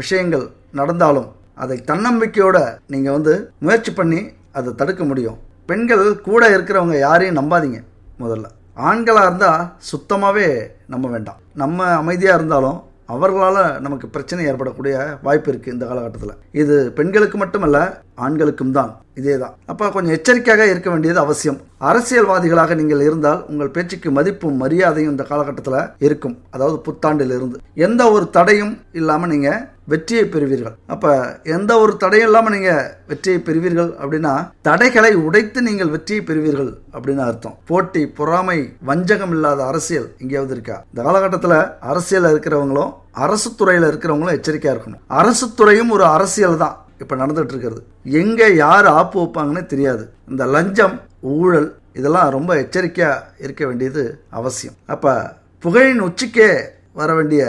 விஷயங்கள் நடந்தாலும் அதை தன்னம்பிக்கையோட நீங்கள் வந்து முயற்சி பண்ணி அதை தடுக்க முடியும் பெண்கள் கூட இருக்கிறவங்க யாரையும் நம்பாதீங்க முதல்ல ஆண்களாக இருந்தால் சுத்தமாகவே நம்ப வேண்டாம் நம்ம அமைதியாக இருந்தாலும் அவர்களால் நமக்கு பிரச்சனை ஏற்படக்கூடிய வாய்ப்பு இருக்குது இந்த காலகட்டத்தில் இது பெண்களுக்கு மட்டுமல்ல ஆண்களுக்கும் தான் இதே தான் அப்போ கொஞ்சம் எச்சரிக்கையாக இருக்க வேண்டியது அவசியம் அரசியல்வாதிகளாக நீங்கள் இருந்தால் உங்கள் பேச்சுக்கு மதிப்பும் மரியாதையும் இந்த காலகட்டத்தில் இருக்கும் அதாவது புத்தாண்டிலிருந்து எந்த ஒரு தடையும் இல்லாமல் நீங்கள் வெற்றியை பெறுவீர்கள் அப்போ எந்த ஒரு தடையும் இல்லாம நீங்கள் வெற்றியை பெறுவீர்கள் அப்படின்னா தடைகளை உடைத்து நீங்கள் வெற்றியை பெறுவீர்கள் அப்படின்னு அர்த்தம் போட்டி பொறாமை வஞ்சகம் இல்லாத அரசியல் எங்கேயாவது இருக்கா இந்த காலகட்டத்தில் அரசியலில் இருக்கிறவங்களும் அரசு துறையில் இருக்கிறவங்களும் எச்சரிக்கையாக இருக்கணும் அரசு துறையும் ஒரு அரசியல் தான் இப்போ நடந்துட்டு இருக்கிறது எங்கே யார் ஆப்பு வைப்பாங்கன்னு தெரியாது இந்த லஞ்சம் ஊழல் இதெல்லாம் ரொம்ப எச்சரிக்கையாக இருக்க வேண்டியது அவசியம் அப்போ புகையின் உச்சிக்கே வர வேண்டிய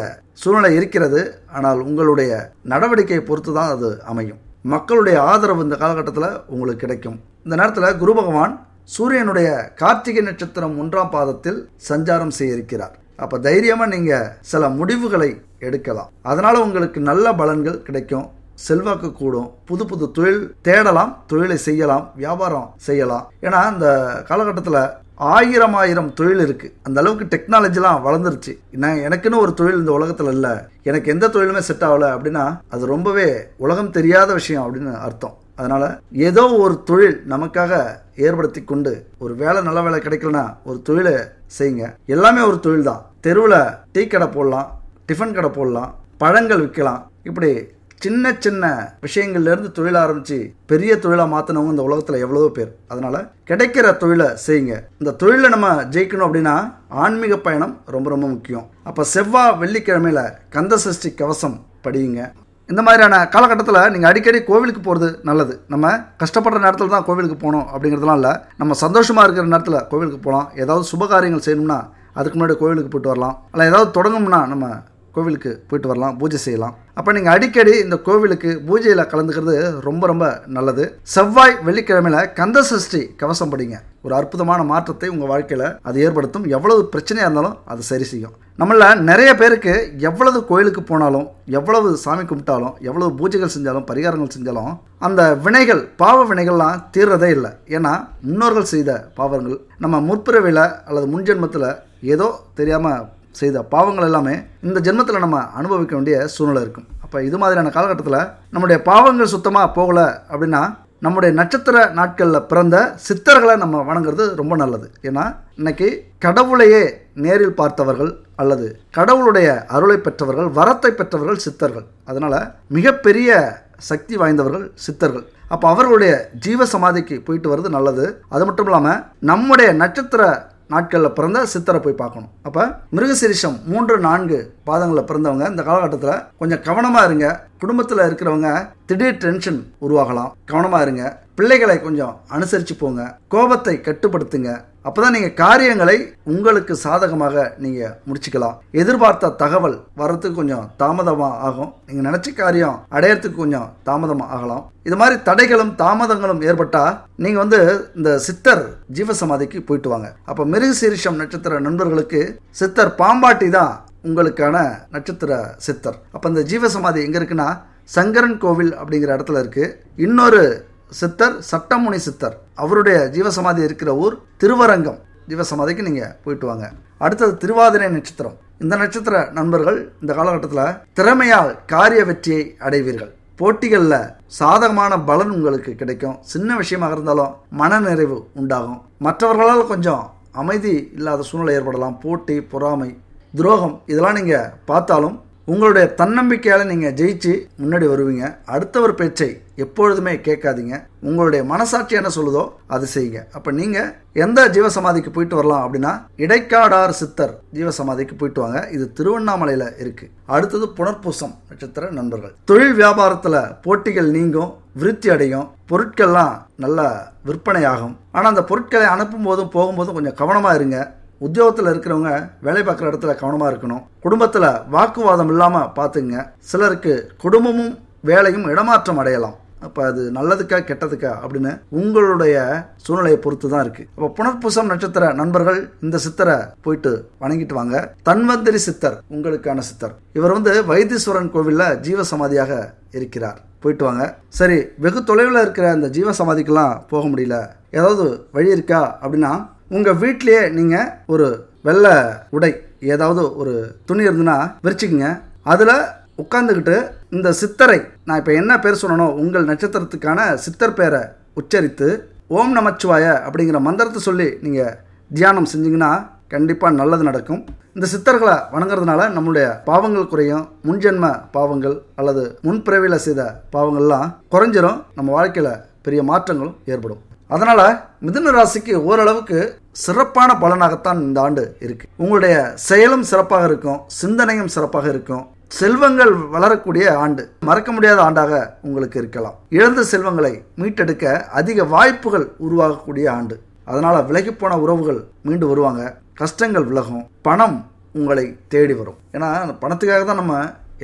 சூழ்நிலை இருக்கிறது ஆனால் உங்களுடைய நடவடிக்கையை பொறுத்து தான் அது அமையும் மக்களுடைய ஆதரவு இந்த காலகட்டத்தில் உங்களுக்கு கிடைக்கும் இந்த நேரத்தில் குரு பகவான் சூரியனுடைய கார்த்திகை நட்சத்திரம் ஒன்றாம் பாதத்தில் சஞ்சாரம் செய்ய இருக்கிறார் அப்போ தைரியமாக நீங்கள் சில முடிவுகளை எடுக்கலாம் அதனால் உங்களுக்கு நல்ல பலன்கள் கிடைக்கும் செல்வாக்கு கூடும் புது புது தொழில் தேடலாம் தொழிலை செய்யலாம் வியாபாரம் செய்யலாம் ஏன்னா இந்த காலகட்டத்தில் ஆயிரம் ஆயிரம் தொழில் இருக்குது அந்த அளவுக்கு டெக்னாலஜிலாம் வளர்ந்துருச்சு நான் எனக்குன்னு ஒரு தொழில் இந்த உலகத்தில் இல்லை எனக்கு எந்த தொழிலுமே செட் ஆகலை அப்படின்னா அது ரொம்பவே உலகம் தெரியாத விஷயம் அப்படின்னு அர்த்தம் அதனால் ஏதோ ஒரு தொழில் நமக்காக ஏற்படுத்தி கொண்டு ஒரு வேலை நல்ல வேலை கிடைக்கலனா ஒரு தொழிலை செய்யுங்க எல்லாமே ஒரு தொழில் தான் தெருவில் டீ கடை போடலாம் டிஃபன் கடை போடலாம் பழங்கள் விற்கலாம் இப்படி சின்ன சின்ன விஷயங்கள்லேருந்து தொழில் ஆரம்பித்து பெரிய தொழிலாக மாற்றினவங்க இந்த உலகத்தில் எவ்வளவோ பேர் அதனால் கிடைக்கிற தொழிலை செய்யுங்க இந்த தொழிலை நம்ம ஜெயிக்கணும் அப்படின்னா ஆன்மீக பயணம் ரொம்ப ரொம்ப முக்கியம் அப்போ செவ்வாய் வெள்ளிக்கிழமையில் கந்த சஷ்டி கவசம் படியுங்க இந்த மாதிரியான காலகட்டத்தில் நீங்கள் அடிக்கடி கோவிலுக்கு போகிறது நல்லது நம்ம கஷ்டப்படுற நேரத்தில் தான் கோவிலுக்கு போகணும் அப்படிங்கிறதுலாம் இல்லை நம்ம சந்தோஷமாக இருக்கிற நேரத்தில் கோவிலுக்கு போகலாம் ஏதாவது சுபகாரியங்கள் செய்யணும்னா அதுக்கு முன்னாடி கோவிலுக்கு போயிட்டு வரலாம் அல்ல ஏதாவது தொடங்கணும்னா நம்ம கோவிலுக்கு போயிட்டு வரலாம் பூஜை செய்யலாம் அப்போ நீங்கள் அடிக்கடி இந்த கோவிலுக்கு பூஜையில் கலந்துக்கிறது ரொம்ப ரொம்ப நல்லது செவ்வாய் வெள்ளிக்கிழமையில் கந்த சஷ்டி கவசம் படிங்க ஒரு அற்புதமான மாற்றத்தை உங்கள் வாழ்க்கையில் அது ஏற்படுத்தும் எவ்வளவு பிரச்சனையாக இருந்தாலும் அது சரி செய்யும் நம்மளில் நிறைய பேருக்கு எவ்வளவு கோயிலுக்கு போனாலும் எவ்வளவு சாமி கும்பிட்டாலும் எவ்வளவு பூஜைகள் செஞ்சாலும் பரிகாரங்கள் செஞ்சாலும் அந்த வினைகள் பாவ வினைகள்லாம் தீர்றதே இல்லை ஏன்னா முன்னோர்கள் செய்த பாவங்கள் நம்ம முற்பிறவில அல்லது முன்ஜென்மத்தில் ஏதோ தெரியாமல் செய்த பாவங்கள் எல்லாமே இந்த ஜென்மத்தில் நம்ம அனுபவிக்க வேண்டிய சூழ்நிலை இருக்கும் அப்போ இது மாதிரியான காலகட்டத்தில் நம்முடைய பாவங்கள் சுத்தமாக போகலை அப்படின்னா நம்முடைய நட்சத்திர நாட்களில் பிறந்த சித்தர்களை நம்ம வணங்குறது ரொம்ப நல்லது ஏன்னா இன்னைக்கு கடவுளையே நேரில் பார்த்தவர்கள் அல்லது கடவுளுடைய அருளை பெற்றவர்கள் வரத்தை பெற்றவர்கள் சித்தர்கள் அதனால் மிகப்பெரிய சக்தி வாய்ந்தவர்கள் சித்தர்கள் அப்போ அவர்களுடைய ஜீவ சமாதிக்கு போயிட்டு வர்றது நல்லது அது மட்டும் இல்லாமல் நம்முடைய நட்சத்திர நாட்களில் பிறந்த சித்தரை போய் பார்க்கணும் அப்போ மிருகசிரிஷம் மூன்று நான்கு பாதங்களில் பிறந்தவங்க இந்த காலகட்டத்தில் கொஞ்சம் கவனமாக இருங்க குடும்பத்தில் இருக்கிறவங்க திடீர் டென்ஷன் உருவாகலாம் கவனமாக இருங்க பிள்ளைகளை கொஞ்சம் அனுசரித்து போங்க கோபத்தை கட்டுப்படுத்துங்க அப்போதான் நீங்கள் காரியங்களை உங்களுக்கு சாதகமாக நீங்கள் முடிச்சுக்கலாம் எதிர்பார்த்த தகவல் வர்றதுக்கு கொஞ்சம் தாமதமாக ஆகும் நீங்கள் நினச்ச காரியம் அடையிறதுக்கு கொஞ்சம் தாமதமாக ஆகலாம் இது மாதிரி தடைகளும் தாமதங்களும் ஏற்பட்டால் நீங்கள் வந்து இந்த சித்தர் ஜீவசமாதிக்கு போயிட்டு வாங்க அப்போ மிருகசீரிஷம் நட்சத்திர நண்பர்களுக்கு சித்தர் பாம்பாட்டி தான் உங்களுக்கான நட்சத்திர சித்தர் அப்போ இந்த ஜீவசமாதி எங்கே இருக்குன்னா சங்கரன் கோவில் அப்படிங்கிற இடத்துல இருக்குது இன்னொரு சித்தர் சட்டமுனி சித்தர் அவருடைய ஜீவசமாதி இருக்கிற ஊர் திருவரங்கம் ஜீவசமாதிக்கு நீங்கள் போயிட்டு வாங்க அடுத்தது திருவாதிரை நட்சத்திரம் இந்த நட்சத்திர நண்பர்கள் இந்த காலகட்டத்தில் திறமையால் காரிய வெற்றியை அடைவீர்கள் போட்டிகளில் சாதகமான பலன் உங்களுக்கு கிடைக்கும் சின்ன விஷயமாக இருந்தாலும் மனநிறைவு உண்டாகும் மற்றவர்களால் கொஞ்சம் அமைதி இல்லாத சூழ்நிலை ஏற்படலாம் போட்டி பொறாமை துரோகம் இதெல்லாம் நீங்கள் பார்த்தாலும் உங்களுடைய தன்னம்பிக்கையால் நீங்கள் ஜெயிச்சு முன்னாடி வருவீங்க அடுத்தவர் பேச்சை எப்பொழுதுமே கேட்காதீங்க உங்களுடைய மனசாட்சி என்ன சொல்லுதோ அது செய்யுங்க அப்போ நீங்கள் எந்த ஜீவசமாதிக்கு போயிட்டு வரலாம் அப்படின்னா இடைக்காடார் சித்தர் ஜீவசமாதிக்கு போயிட்டு வாங்க இது திருவண்ணாமலையில் இருக்குது அடுத்தது புனர்பூசம் நட்சத்திர நண்பர்கள் தொழில் வியாபாரத்தில் போட்டிகள் நீங்கும் விருத்தி அடையும் பொருட்கள்லாம் நல்லா விற்பனை ஆகும் ஆனால் அந்த பொருட்களை அனுப்பும் போதும் போகும்போதும் கொஞ்சம் கவனமாக இருங்க உத்தியோகத்தில் இருக்கிறவங்க வேலை பார்க்குற இடத்துல கவனமாக இருக்கணும் குடும்பத்தில் வாக்குவாதம் இல்லாமல் பார்த்துங்க சிலருக்கு குடும்பமும் வேலையும் இடமாற்றம் அடையலாம் அப்போ அது நல்லதுக்கா கெட்டதுக்கா அப்படின்னு உங்களுடைய சூழ்நிலையை பொறுத்து தான் இருக்குது அப்போ புனர்பூசம் நட்சத்திர நண்பர்கள் இந்த சித்தரை போயிட்டு வணங்கிட்டு வாங்க தன்வந்திரி சித்தர் உங்களுக்கான சித்தர் இவர் வந்து வைத்தீஸ்வரன் கோவிலில் ஜீவசமாதியாக இருக்கிறார் போயிட்டு வாங்க சரி வெகு தொலைவில் இருக்கிற அந்த ஜீவசமாதிக்கெல்லாம் போக முடியல ஏதாவது வழி இருக்கா அப்படின்னா உங்கள் வீட்டிலையே நீங்கள் ஒரு வெள்ளை உடை ஏதாவது ஒரு துணி இருந்துன்னா விரிச்சிக்கங்க அதில் உட்காந்துக்கிட்டு இந்த சித்தரை நான் இப்போ என்ன பேர் சொல்லணும் உங்கள் நட்சத்திரத்துக்கான சித்தர் பேரை உச்சரித்து ஓம் நமச்சிவாய அப்படிங்கிற மந்திரத்தை சொல்லி நீங்கள் தியானம் செஞ்சிங்கன்னா கண்டிப்பாக நல்லது நடக்கும் இந்த சித்தர்களை வணங்குறதுனால நம்மளுடைய பாவங்கள் குறையும் முன்ஜென்ம பாவங்கள் அல்லது முன்பிறவியில் செய்த பாவங்கள்லாம் குறைஞ்சிரும் நம்ம வாழ்க்கையில் பெரிய மாற்றங்களும் ஏற்படும் அதனால் மிதுன ராசிக்கு ஓரளவுக்கு சிறப்பான பலனாகத்தான் இந்த ஆண்டு இருக்குது உங்களுடைய செயலும் சிறப்பாக இருக்கும் சிந்தனையும் சிறப்பாக இருக்கும் செல்வங்கள் வளரக்கூடிய ஆண்டு மறக்க முடியாத ஆண்டாக உங்களுக்கு இருக்கலாம் இழந்த செல்வங்களை மீட்டெடுக்க அதிக வாய்ப்புகள் உருவாகக்கூடிய ஆண்டு அதனால் விலகி போன உறவுகள் மீண்டு வருவாங்க கஷ்டங்கள் விலகும் பணம் உங்களை தேடி வரும் ஏன்னா பணத்துக்காக தான் நம்ம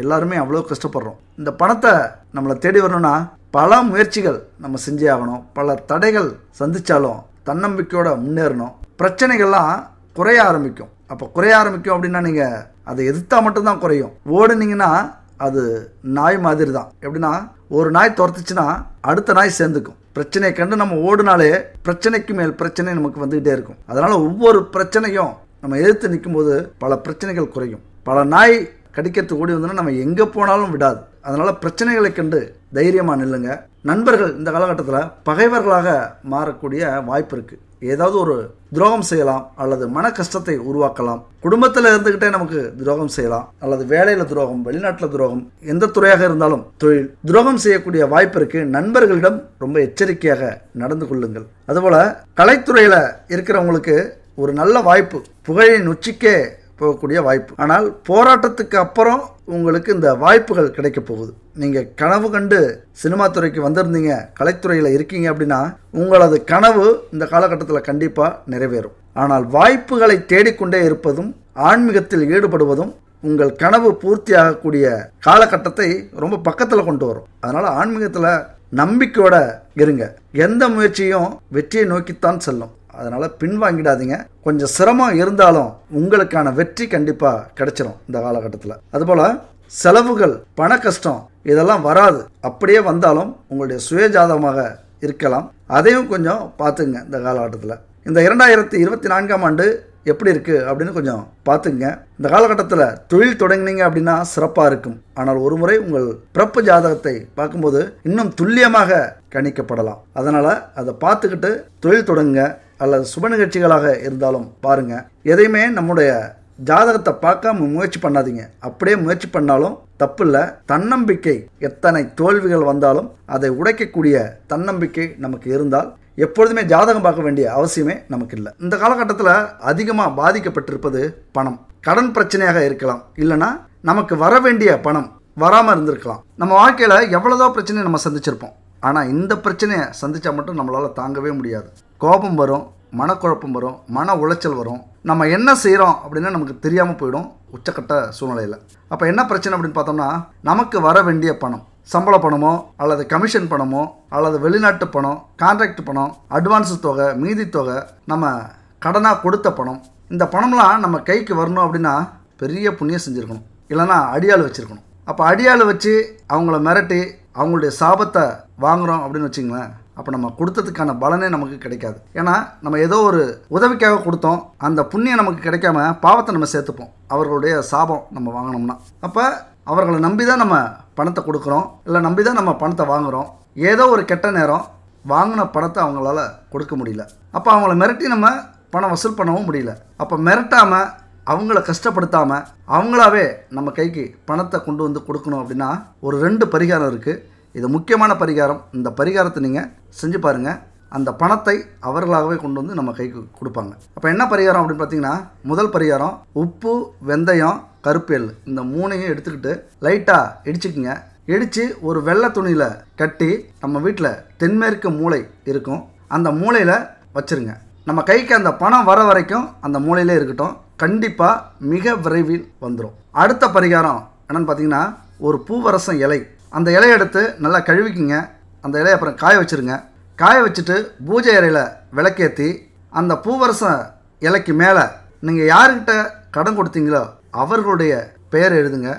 எல்லாருமே அவ்வளோ கஷ்டப்படுறோம் இந்த பணத்தை நம்மளை தேடி வரணும்னா பல முயற்சிகள் நம்ம செஞ்சே ஆகணும் பல தடைகள் சந்திச்சாலும் தன்னம்பிக்கையோட முன்னேறணும் பிரச்சனைகள்லாம் குறைய ஆரம்பிக்கும் அப்போ குறைய ஆரம்பிக்கும் அப்படின்னா நீங்கள் அதை எதிர்த்தா மட்டும்தான் குறையும் ஓடுனீங்கன்னா அது நாய் மாதிரி தான் எப்படின்னா ஒரு நாய் துரத்துச்சுன்னா அடுத்த நாய் சேர்ந்துக்கும் பிரச்சனையை கண்டு நம்ம ஓடுனாலே பிரச்சனைக்கு மேல் பிரச்சனை நமக்கு வந்துக்கிட்டே இருக்கும் அதனால் ஒவ்வொரு பிரச்சனையும் நம்ம எதிர்த்து நிற்கும்போது பல பிரச்சனைகள் குறையும் பல நாய் கடிக்கிறதுக்கு ஓடி வந்தோன்னா நம்ம எங்கே போனாலும் விடாது அதனால் பிரச்சனைகளை கண்டு தைரியமாக நில்லுங்க நண்பர்கள் இந்த காலகட்டத்தில் பகைவர்களாக மாறக்கூடிய வாய்ப்பு இருக்குது ஏதாவது ஒரு துரோகம் செய்யலாம் அல்லது மன கஷ்டத்தை உருவாக்கலாம் குடும்பத்தில் இருந்துக்கிட்டே நமக்கு துரோகம் செய்யலாம் அல்லது வேலையில் துரோகம் வெளிநாட்டில் துரோகம் எந்த துறையாக இருந்தாலும் தொழில் துரோகம் செய்யக்கூடிய இருக்கு நண்பர்களிடம் ரொம்ப எச்சரிக்கையாக நடந்து கொள்ளுங்கள் அதுபோல் கலைத்துறையில் இருக்கிறவங்களுக்கு ஒரு நல்ல வாய்ப்பு புகழின் உச்சிக்கே போகக்கூடிய வாய்ப்பு ஆனால் போராட்டத்துக்கு அப்புறம் உங்களுக்கு இந்த வாய்ப்புகள் கிடைக்க போகுது நீங்கள் கனவு கண்டு சினிமா துறைக்கு வந்திருந்தீங்க கலைத்துறையில் இருக்கீங்க அப்படின்னா உங்களது கனவு இந்த காலகட்டத்தில் கண்டிப்பாக நிறைவேறும் ஆனால் வாய்ப்புகளை தேடிக்கொண்டே இருப்பதும் ஆன்மீகத்தில் ஈடுபடுவதும் உங்கள் கனவு பூர்த்தியாகக்கூடிய காலகட்டத்தை ரொம்ப பக்கத்தில் கொண்டு வரும் அதனால் ஆன்மீகத்தில் நம்பிக்கையோட இருங்க எந்த முயற்சியும் வெற்றியை நோக்கித்தான் செல்லும் அதனால் பின்வாங்கிடாதீங்க கொஞ்சம் சிரமம் இருந்தாலும் உங்களுக்கான வெற்றி கண்டிப்பாக கிடைச்சிரும் இந்த காலகட்டத்தில் அதுபோல் செலவுகள் பண கஷ்டம் இதெல்லாம் வராது அப்படியே வந்தாலும் உங்களுடைய சுயஜாதகமாக இருக்கலாம் அதையும் கொஞ்சம் பார்த்துங்க இந்த காலகட்டத்தில் இந்த இரண்டாயிரத்தி இருபத்தி நான்காம் ஆண்டு எப்படி இருக்குது அப்படின்னு கொஞ்சம் பார்த்துங்க இந்த காலகட்டத்தில் தொழில் தொடங்கினீங்க அப்படின்னா சிறப்பாக இருக்கும் ஆனால் ஒரு முறை உங்கள் பிறப்பு ஜாதகத்தை பார்க்கும்போது இன்னும் துல்லியமாக கணிக்கப்படலாம் அதனால் அதை பார்த்துக்கிட்டு தொழில் தொடங்குங்க அல்லது சுப நிகழ்ச்சிகளாக இருந்தாலும் பாருங்கள் எதையுமே நம்முடைய ஜாதகத்தை பார்க்காம முயற்சி பண்ணாதீங்க அப்படியே முயற்சி பண்ணாலும் தப்பு இல்லை தன்னம்பிக்கை எத்தனை தோல்விகள் வந்தாலும் அதை உடைக்கக்கூடிய தன்னம்பிக்கை நமக்கு இருந்தால் எப்பொழுதுமே ஜாதகம் பார்க்க வேண்டிய அவசியமே நமக்கு இல்லை இந்த காலகட்டத்தில் அதிகமாக பாதிக்கப்பட்டிருப்பது பணம் கடன் பிரச்சனையாக இருக்கலாம் இல்லைன்னா நமக்கு வர வேண்டிய பணம் வராமல் இருந்திருக்கலாம் நம்ம வாழ்க்கையில் எவ்வளோதோ பிரச்சனையை நம்ம சந்திச்சிருப்போம் ஆனால் இந்த பிரச்சனையை சந்தித்தா மட்டும் நம்மளால் தாங்கவே முடியாது கோபம் வரும் மனக்குழப்பம் வரும் மன உளைச்சல் வரும் நம்ம என்ன செய்கிறோம் அப்படின்னு நமக்கு தெரியாமல் போயிடும் உச்சக்கட்ட சூழ்நிலையில் அப்போ என்ன பிரச்சனை அப்படின்னு பார்த்தோம்னா நமக்கு வர வேண்டிய பணம் சம்பள பணமோ அல்லது கமிஷன் பணமோ அல்லது வெளிநாட்டு பணம் கான்ட்ராக்ட் பணம் அட்வான்ஸ் தொகை மீதி தொகை நம்ம கடனாக கொடுத்த பணம் இந்த பணம்லாம் நம்ம கைக்கு வரணும் அப்படின்னா பெரிய புண்ணியம் செஞ்சுருக்கணும் இல்லைனா அடியாள் வச்சுருக்கணும் அப்போ அடியாள் வச்சு அவங்கள மிரட்டி அவங்களுடைய சாபத்தை வாங்குகிறோம் அப்படின்னு வச்சுங்களேன் அப்போ நம்ம கொடுத்ததுக்கான பலனே நமக்கு கிடைக்காது ஏன்னா நம்ம ஏதோ ஒரு உதவிக்காக கொடுத்தோம் அந்த புண்ணியம் நமக்கு கிடைக்காம பாவத்தை நம்ம சேர்த்துப்போம் அவர்களுடைய சாபம் நம்ம வாங்கினோம்னா அப்போ அவர்களை நம்பி தான் நம்ம பணத்தை கொடுக்குறோம் இல்லை நம்பி தான் நம்ம பணத்தை வாங்குகிறோம் ஏதோ ஒரு கெட்ட நேரம் வாங்கின பணத்தை அவங்களால கொடுக்க முடியல அப்போ அவங்கள மிரட்டி நம்ம பணம் வசூல் பண்ணவும் முடியல அப்போ மிரட்டாமல் அவங்கள கஷ்டப்படுத்தாமல் அவங்களாவே நம்ம கைக்கு பணத்தை கொண்டு வந்து கொடுக்கணும் அப்படின்னா ஒரு ரெண்டு பரிகாரம் இருக்குது இது முக்கியமான பரிகாரம் இந்த பரிகாரத்தை நீங்கள் செஞ்சு பாருங்கள் அந்த பணத்தை அவர்களாகவே கொண்டு வந்து நம்ம கைக்கு கொடுப்பாங்க அப்போ என்ன பரிகாரம் அப்படின்னு பார்த்தீங்கன்னா முதல் பரிகாரம் உப்பு வெந்தயம் கருப்பேல் இந்த மூணையும் எடுத்துக்கிட்டு லைட்டாக இடிச்சுக்குங்க இடித்து ஒரு வெள்ளை துணியில் கட்டி நம்ம வீட்டில் தென்மேற்கு மூளை இருக்கும் அந்த மூளையில் வச்சுருங்க நம்ம கைக்கு அந்த பணம் வர வரைக்கும் அந்த மூளையிலே இருக்கட்டும் கண்டிப்பாக மிக விரைவில் வந்துடும் அடுத்த பரிகாரம் என்னென்னு பார்த்தீங்கன்னா ஒரு பூவரசம் இலை அந்த இலையை எடுத்து நல்லா கழுவிக்குங்க அந்த இலையை அப்புறம் காய வச்சுருங்க காய வச்சுட்டு பூஜை அறையில் விளக்கேற்றி அந்த பூவரசம் இலைக்கு மேலே நீங்கள் யாருக்கிட்ட கடன் கொடுத்தீங்களோ அவர்களுடைய பெயர் எழுதுங்க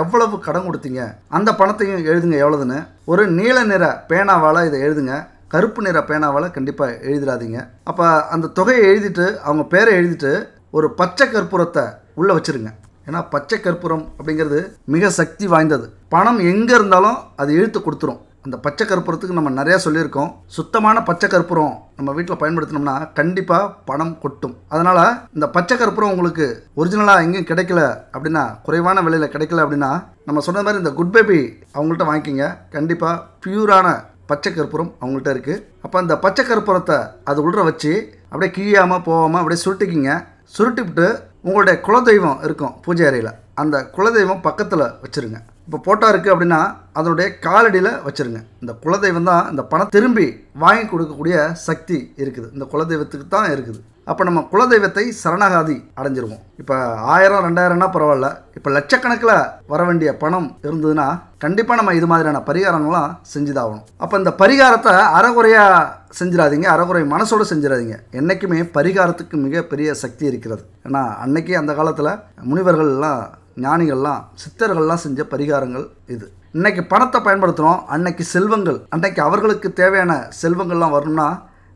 எவ்வளவு கடன் கொடுத்தீங்க அந்த பணத்தையும் எழுதுங்க எவ்வளோதுன்னு ஒரு நீல நிற பேனாவால் இதை எழுதுங்க கருப்பு நிற பேனாவால் கண்டிப்பாக எழுதிடாதீங்க அப்போ அந்த தொகையை எழுதிட்டு அவங்க பேரை எழுதிட்டு ஒரு பச்சை கற்பூரத்தை உள்ளே வச்சுருங்க ஏன்னா பச்சை கற்பூரம் அப்படிங்கிறது மிக சக்தி வாய்ந்தது பணம் எங்கே இருந்தாலும் அது இழுத்து கொடுத்துரும் அந்த பச்சை கற்பூரத்துக்கு நம்ம நிறையா சொல்லியிருக்கோம் சுத்தமான பச்சை கற்பூரம் நம்ம வீட்டில் பயன்படுத்தினோம்னா கண்டிப்பாக பணம் கொட்டும் அதனால் இந்த பச்சை கற்பூரம் உங்களுக்கு ஒரிஜினலாக எங்கேயும் கிடைக்கல அப்படின்னா குறைவான விலையில் கிடைக்கல அப்படின்னா நம்ம சொன்ன மாதிரி இந்த குட் பேபி அவங்கள்ட்ட வாங்கிக்கிங்க கண்டிப்பாக பியூரான பச்சை கற்பூரம் அவங்கள்ட்ட இருக்குது அப்போ அந்த பச்சை கற்பூரத்தை அது உள்ள வச்சு அப்படியே கீழாமல் போகாமல் அப்படியே சுருட்டிக்கிங்க சுருட்டிவிட்டு உங்களுடைய குலதெய்வம் இருக்கும் பூஜை அறையில் அந்த குலதெய்வம் பக்கத்தில் வச்சுருங்க இப்போ போட்டா இருக்குது அப்படின்னா அதனுடைய காலடியில் வச்சுருங்க இந்த குலதெய்வம் தான் இந்த பணம் திரும்பி வாங்கி கொடுக்கக்கூடிய சக்தி இருக்குது இந்த குலதெய்வத்துக்கு தான் இருக்குது அப்போ நம்ம குலதெய்வத்தை சரணாகாதி அடைஞ்சிருவோம் இப்போ ஆயிரம் ரெண்டாயிரம்னா பரவாயில்ல இப்போ லட்சக்கணக்கில் வர வேண்டிய பணம் இருந்ததுன்னா கண்டிப்பாக நம்ம இது மாதிரியான பரிகாரங்கள்லாம் செஞ்சுதாகணும் அப்போ இந்த பரிகாரத்தை அறகுறையாக செஞ்சிடாதீங்க அறகுறை மனசோடு செஞ்சிடாதீங்க என்றைக்குமே பரிகாரத்துக்கு மிகப்பெரிய சக்தி இருக்கிறது ஏன்னா அன்னைக்கு அந்த காலத்தில் முனிவர்கள்லாம் ஞானிகள்லாம் சித்தர்கள்லாம் செஞ்ச பரிகாரங்கள் இது இன்றைக்கி பணத்தை பயன்படுத்துகிறோம் அன்னைக்கு செல்வங்கள் அன்னைக்கு அவர்களுக்கு தேவையான செல்வங்கள்லாம் வரணும்னா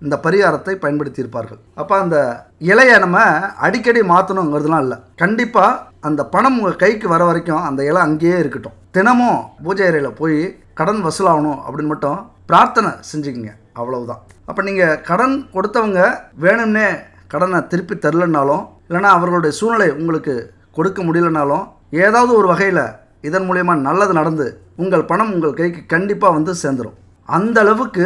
இந்த பரிகாரத்தை பயன்படுத்தியிருப்பார்கள் அப்போ அந்த இலையை நம்ம அடிக்கடி மாற்றணுங்கிறதுலாம் இல்லை கண்டிப்பாக அந்த பணம் உங்கள் கைக்கு வர வரைக்கும் அந்த இலை அங்கேயே இருக்கட்டும் தினமும் பூஜை அறையில் போய் கடன் வசூலாகணும் அப்படின்னு மட்டும் பிரார்த்தனை செஞ்சுக்கிங்க அவ்வளவுதான் அப்போ நீங்கள் கடன் கொடுத்தவங்க வேணும்னே கடனை திருப்பி தரலன்னாலும் இல்லைனா அவர்களுடைய சூழ்நிலை உங்களுக்கு கொடுக்க முடியலனாலும் ஏதாவது ஒரு வகையில் இதன் மூலயமா நல்லது நடந்து உங்கள் பணம் உங்கள் கைக்கு கண்டிப்பாக வந்து சேர்ந்துடும் அந்த அளவுக்கு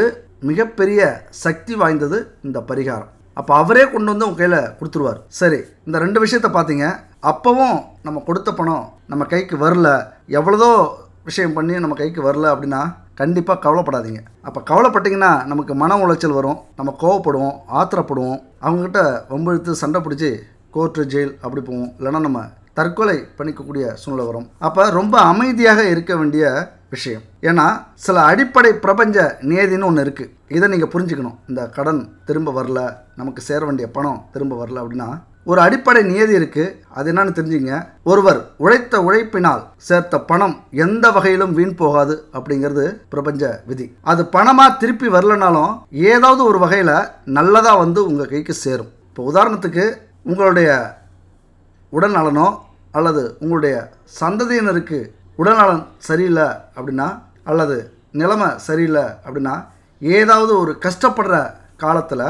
மிகப்பெரிய சக்தி வாய்ந்தது இந்த பரிகாரம் அப்போ அவரே கொண்டு வந்து உங்கள் கையில் கொடுத்துருவார் சரி இந்த ரெண்டு விஷயத்த பார்த்தீங்க அப்போவும் நம்ம கொடுத்த பணம் நம்ம கைக்கு வரல எவ்வளோதோ விஷயம் பண்ணி நம்ம கைக்கு வரல அப்படின்னா கண்டிப்பாக கவலைப்படாதீங்க அப்போ கவலைப்பட்டிங்கன்னா நமக்கு மன உளைச்சல் வரும் நம்ம கோவப்படுவோம் ஆத்திரப்படுவோம் அவங்கக்கிட்ட எடுத்து சண்டை பிடிச்சி கோர்ட்டு ஜெயில் அப்படி போவோம் இல்லைனா நம்ம தற்கொலை பண்ணிக்கக்கூடிய சூழ்நிலை வரும் அப்போ ரொம்ப அமைதியாக இருக்க வேண்டிய விஷயம் ஏன்னா சில அடிப்படை பிரபஞ்ச நியதின்னு ஒன்று இருக்குது இதை நீங்கள் புரிஞ்சுக்கணும் இந்த கடன் திரும்ப வரல நமக்கு சேர வேண்டிய பணம் திரும்ப வரல அப்படின்னா ஒரு அடிப்படை நியதி இருக்குது அது என்னன்னு தெரிஞ்சுங்க ஒருவர் உழைத்த உழைப்பினால் சேர்த்த பணம் எந்த வகையிலும் வீண் போகாது அப்படிங்கிறது பிரபஞ்ச விதி அது பணமாக திருப்பி வரலனாலும் ஏதாவது ஒரு வகையில் நல்லதாக வந்து உங்கள் கைக்கு சேரும் இப்போ உதாரணத்துக்கு உங்களுடைய உடல்நலனோ அல்லது உங்களுடைய சந்ததியினருக்கு உடல்நலன் சரியில்லை அப்படின்னா அல்லது நிலைமை சரியில்லை அப்படின்னா ஏதாவது ஒரு கஷ்டப்படுற காலத்தில்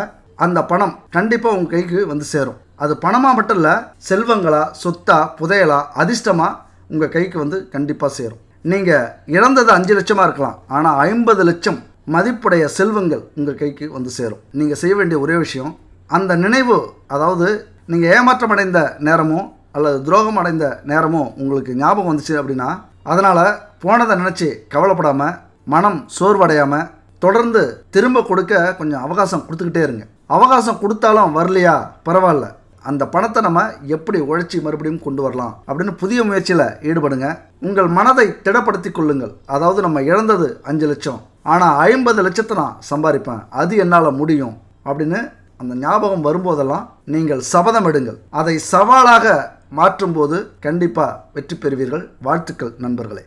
அந்த பணம் கண்டிப்பாக உங்கள் கைக்கு வந்து சேரும் அது பணமாக மட்டும் இல்லை செல்வங்களா சொத்தா புதையலா அதிர்ஷ்டமாக உங்கள் கைக்கு வந்து கண்டிப்பாக சேரும் நீங்கள் இழந்தது அஞ்சு லட்சமாக இருக்கலாம் ஆனால் ஐம்பது லட்சம் மதிப்புடைய செல்வங்கள் உங்கள் கைக்கு வந்து சேரும் நீங்கள் செய்ய வேண்டிய ஒரே விஷயம் அந்த நினைவு அதாவது நீங்கள் ஏமாற்றம் அடைந்த நேரமோ அல்லது துரோகம் அடைந்த நேரமோ உங்களுக்கு ஞாபகம் வந்துச்சு அப்படின்னா அதனால் போனதை நினச்சி கவலைப்படாமல் மனம் சோர்வடையாமல் தொடர்ந்து திரும்ப கொடுக்க கொஞ்சம் அவகாசம் கொடுத்துக்கிட்டே இருங்க அவகாசம் கொடுத்தாலும் வரலையா பரவாயில்ல அந்த பணத்தை நம்ம எப்படி உழைச்சி மறுபடியும் கொண்டு வரலாம் அப்படின்னு புதிய முயற்சியில் ஈடுபடுங்க உங்கள் மனதை திடப்படுத்தி கொள்ளுங்கள் அதாவது நம்ம இழந்தது அஞ்சு லட்சம் ஆனால் ஐம்பது லட்சத்தை நான் சம்பாதிப்பேன் அது என்னால் முடியும் அப்படின்னு அந்த ஞாபகம் வரும்போதெல்லாம் நீங்கள் சபதம் எடுங்கள் அதை சவாலாக மாற்றும்போது கண்டிப்பாக வெற்றி பெறுவீர்கள் வாழ்த்துக்கள் நண்பர்களே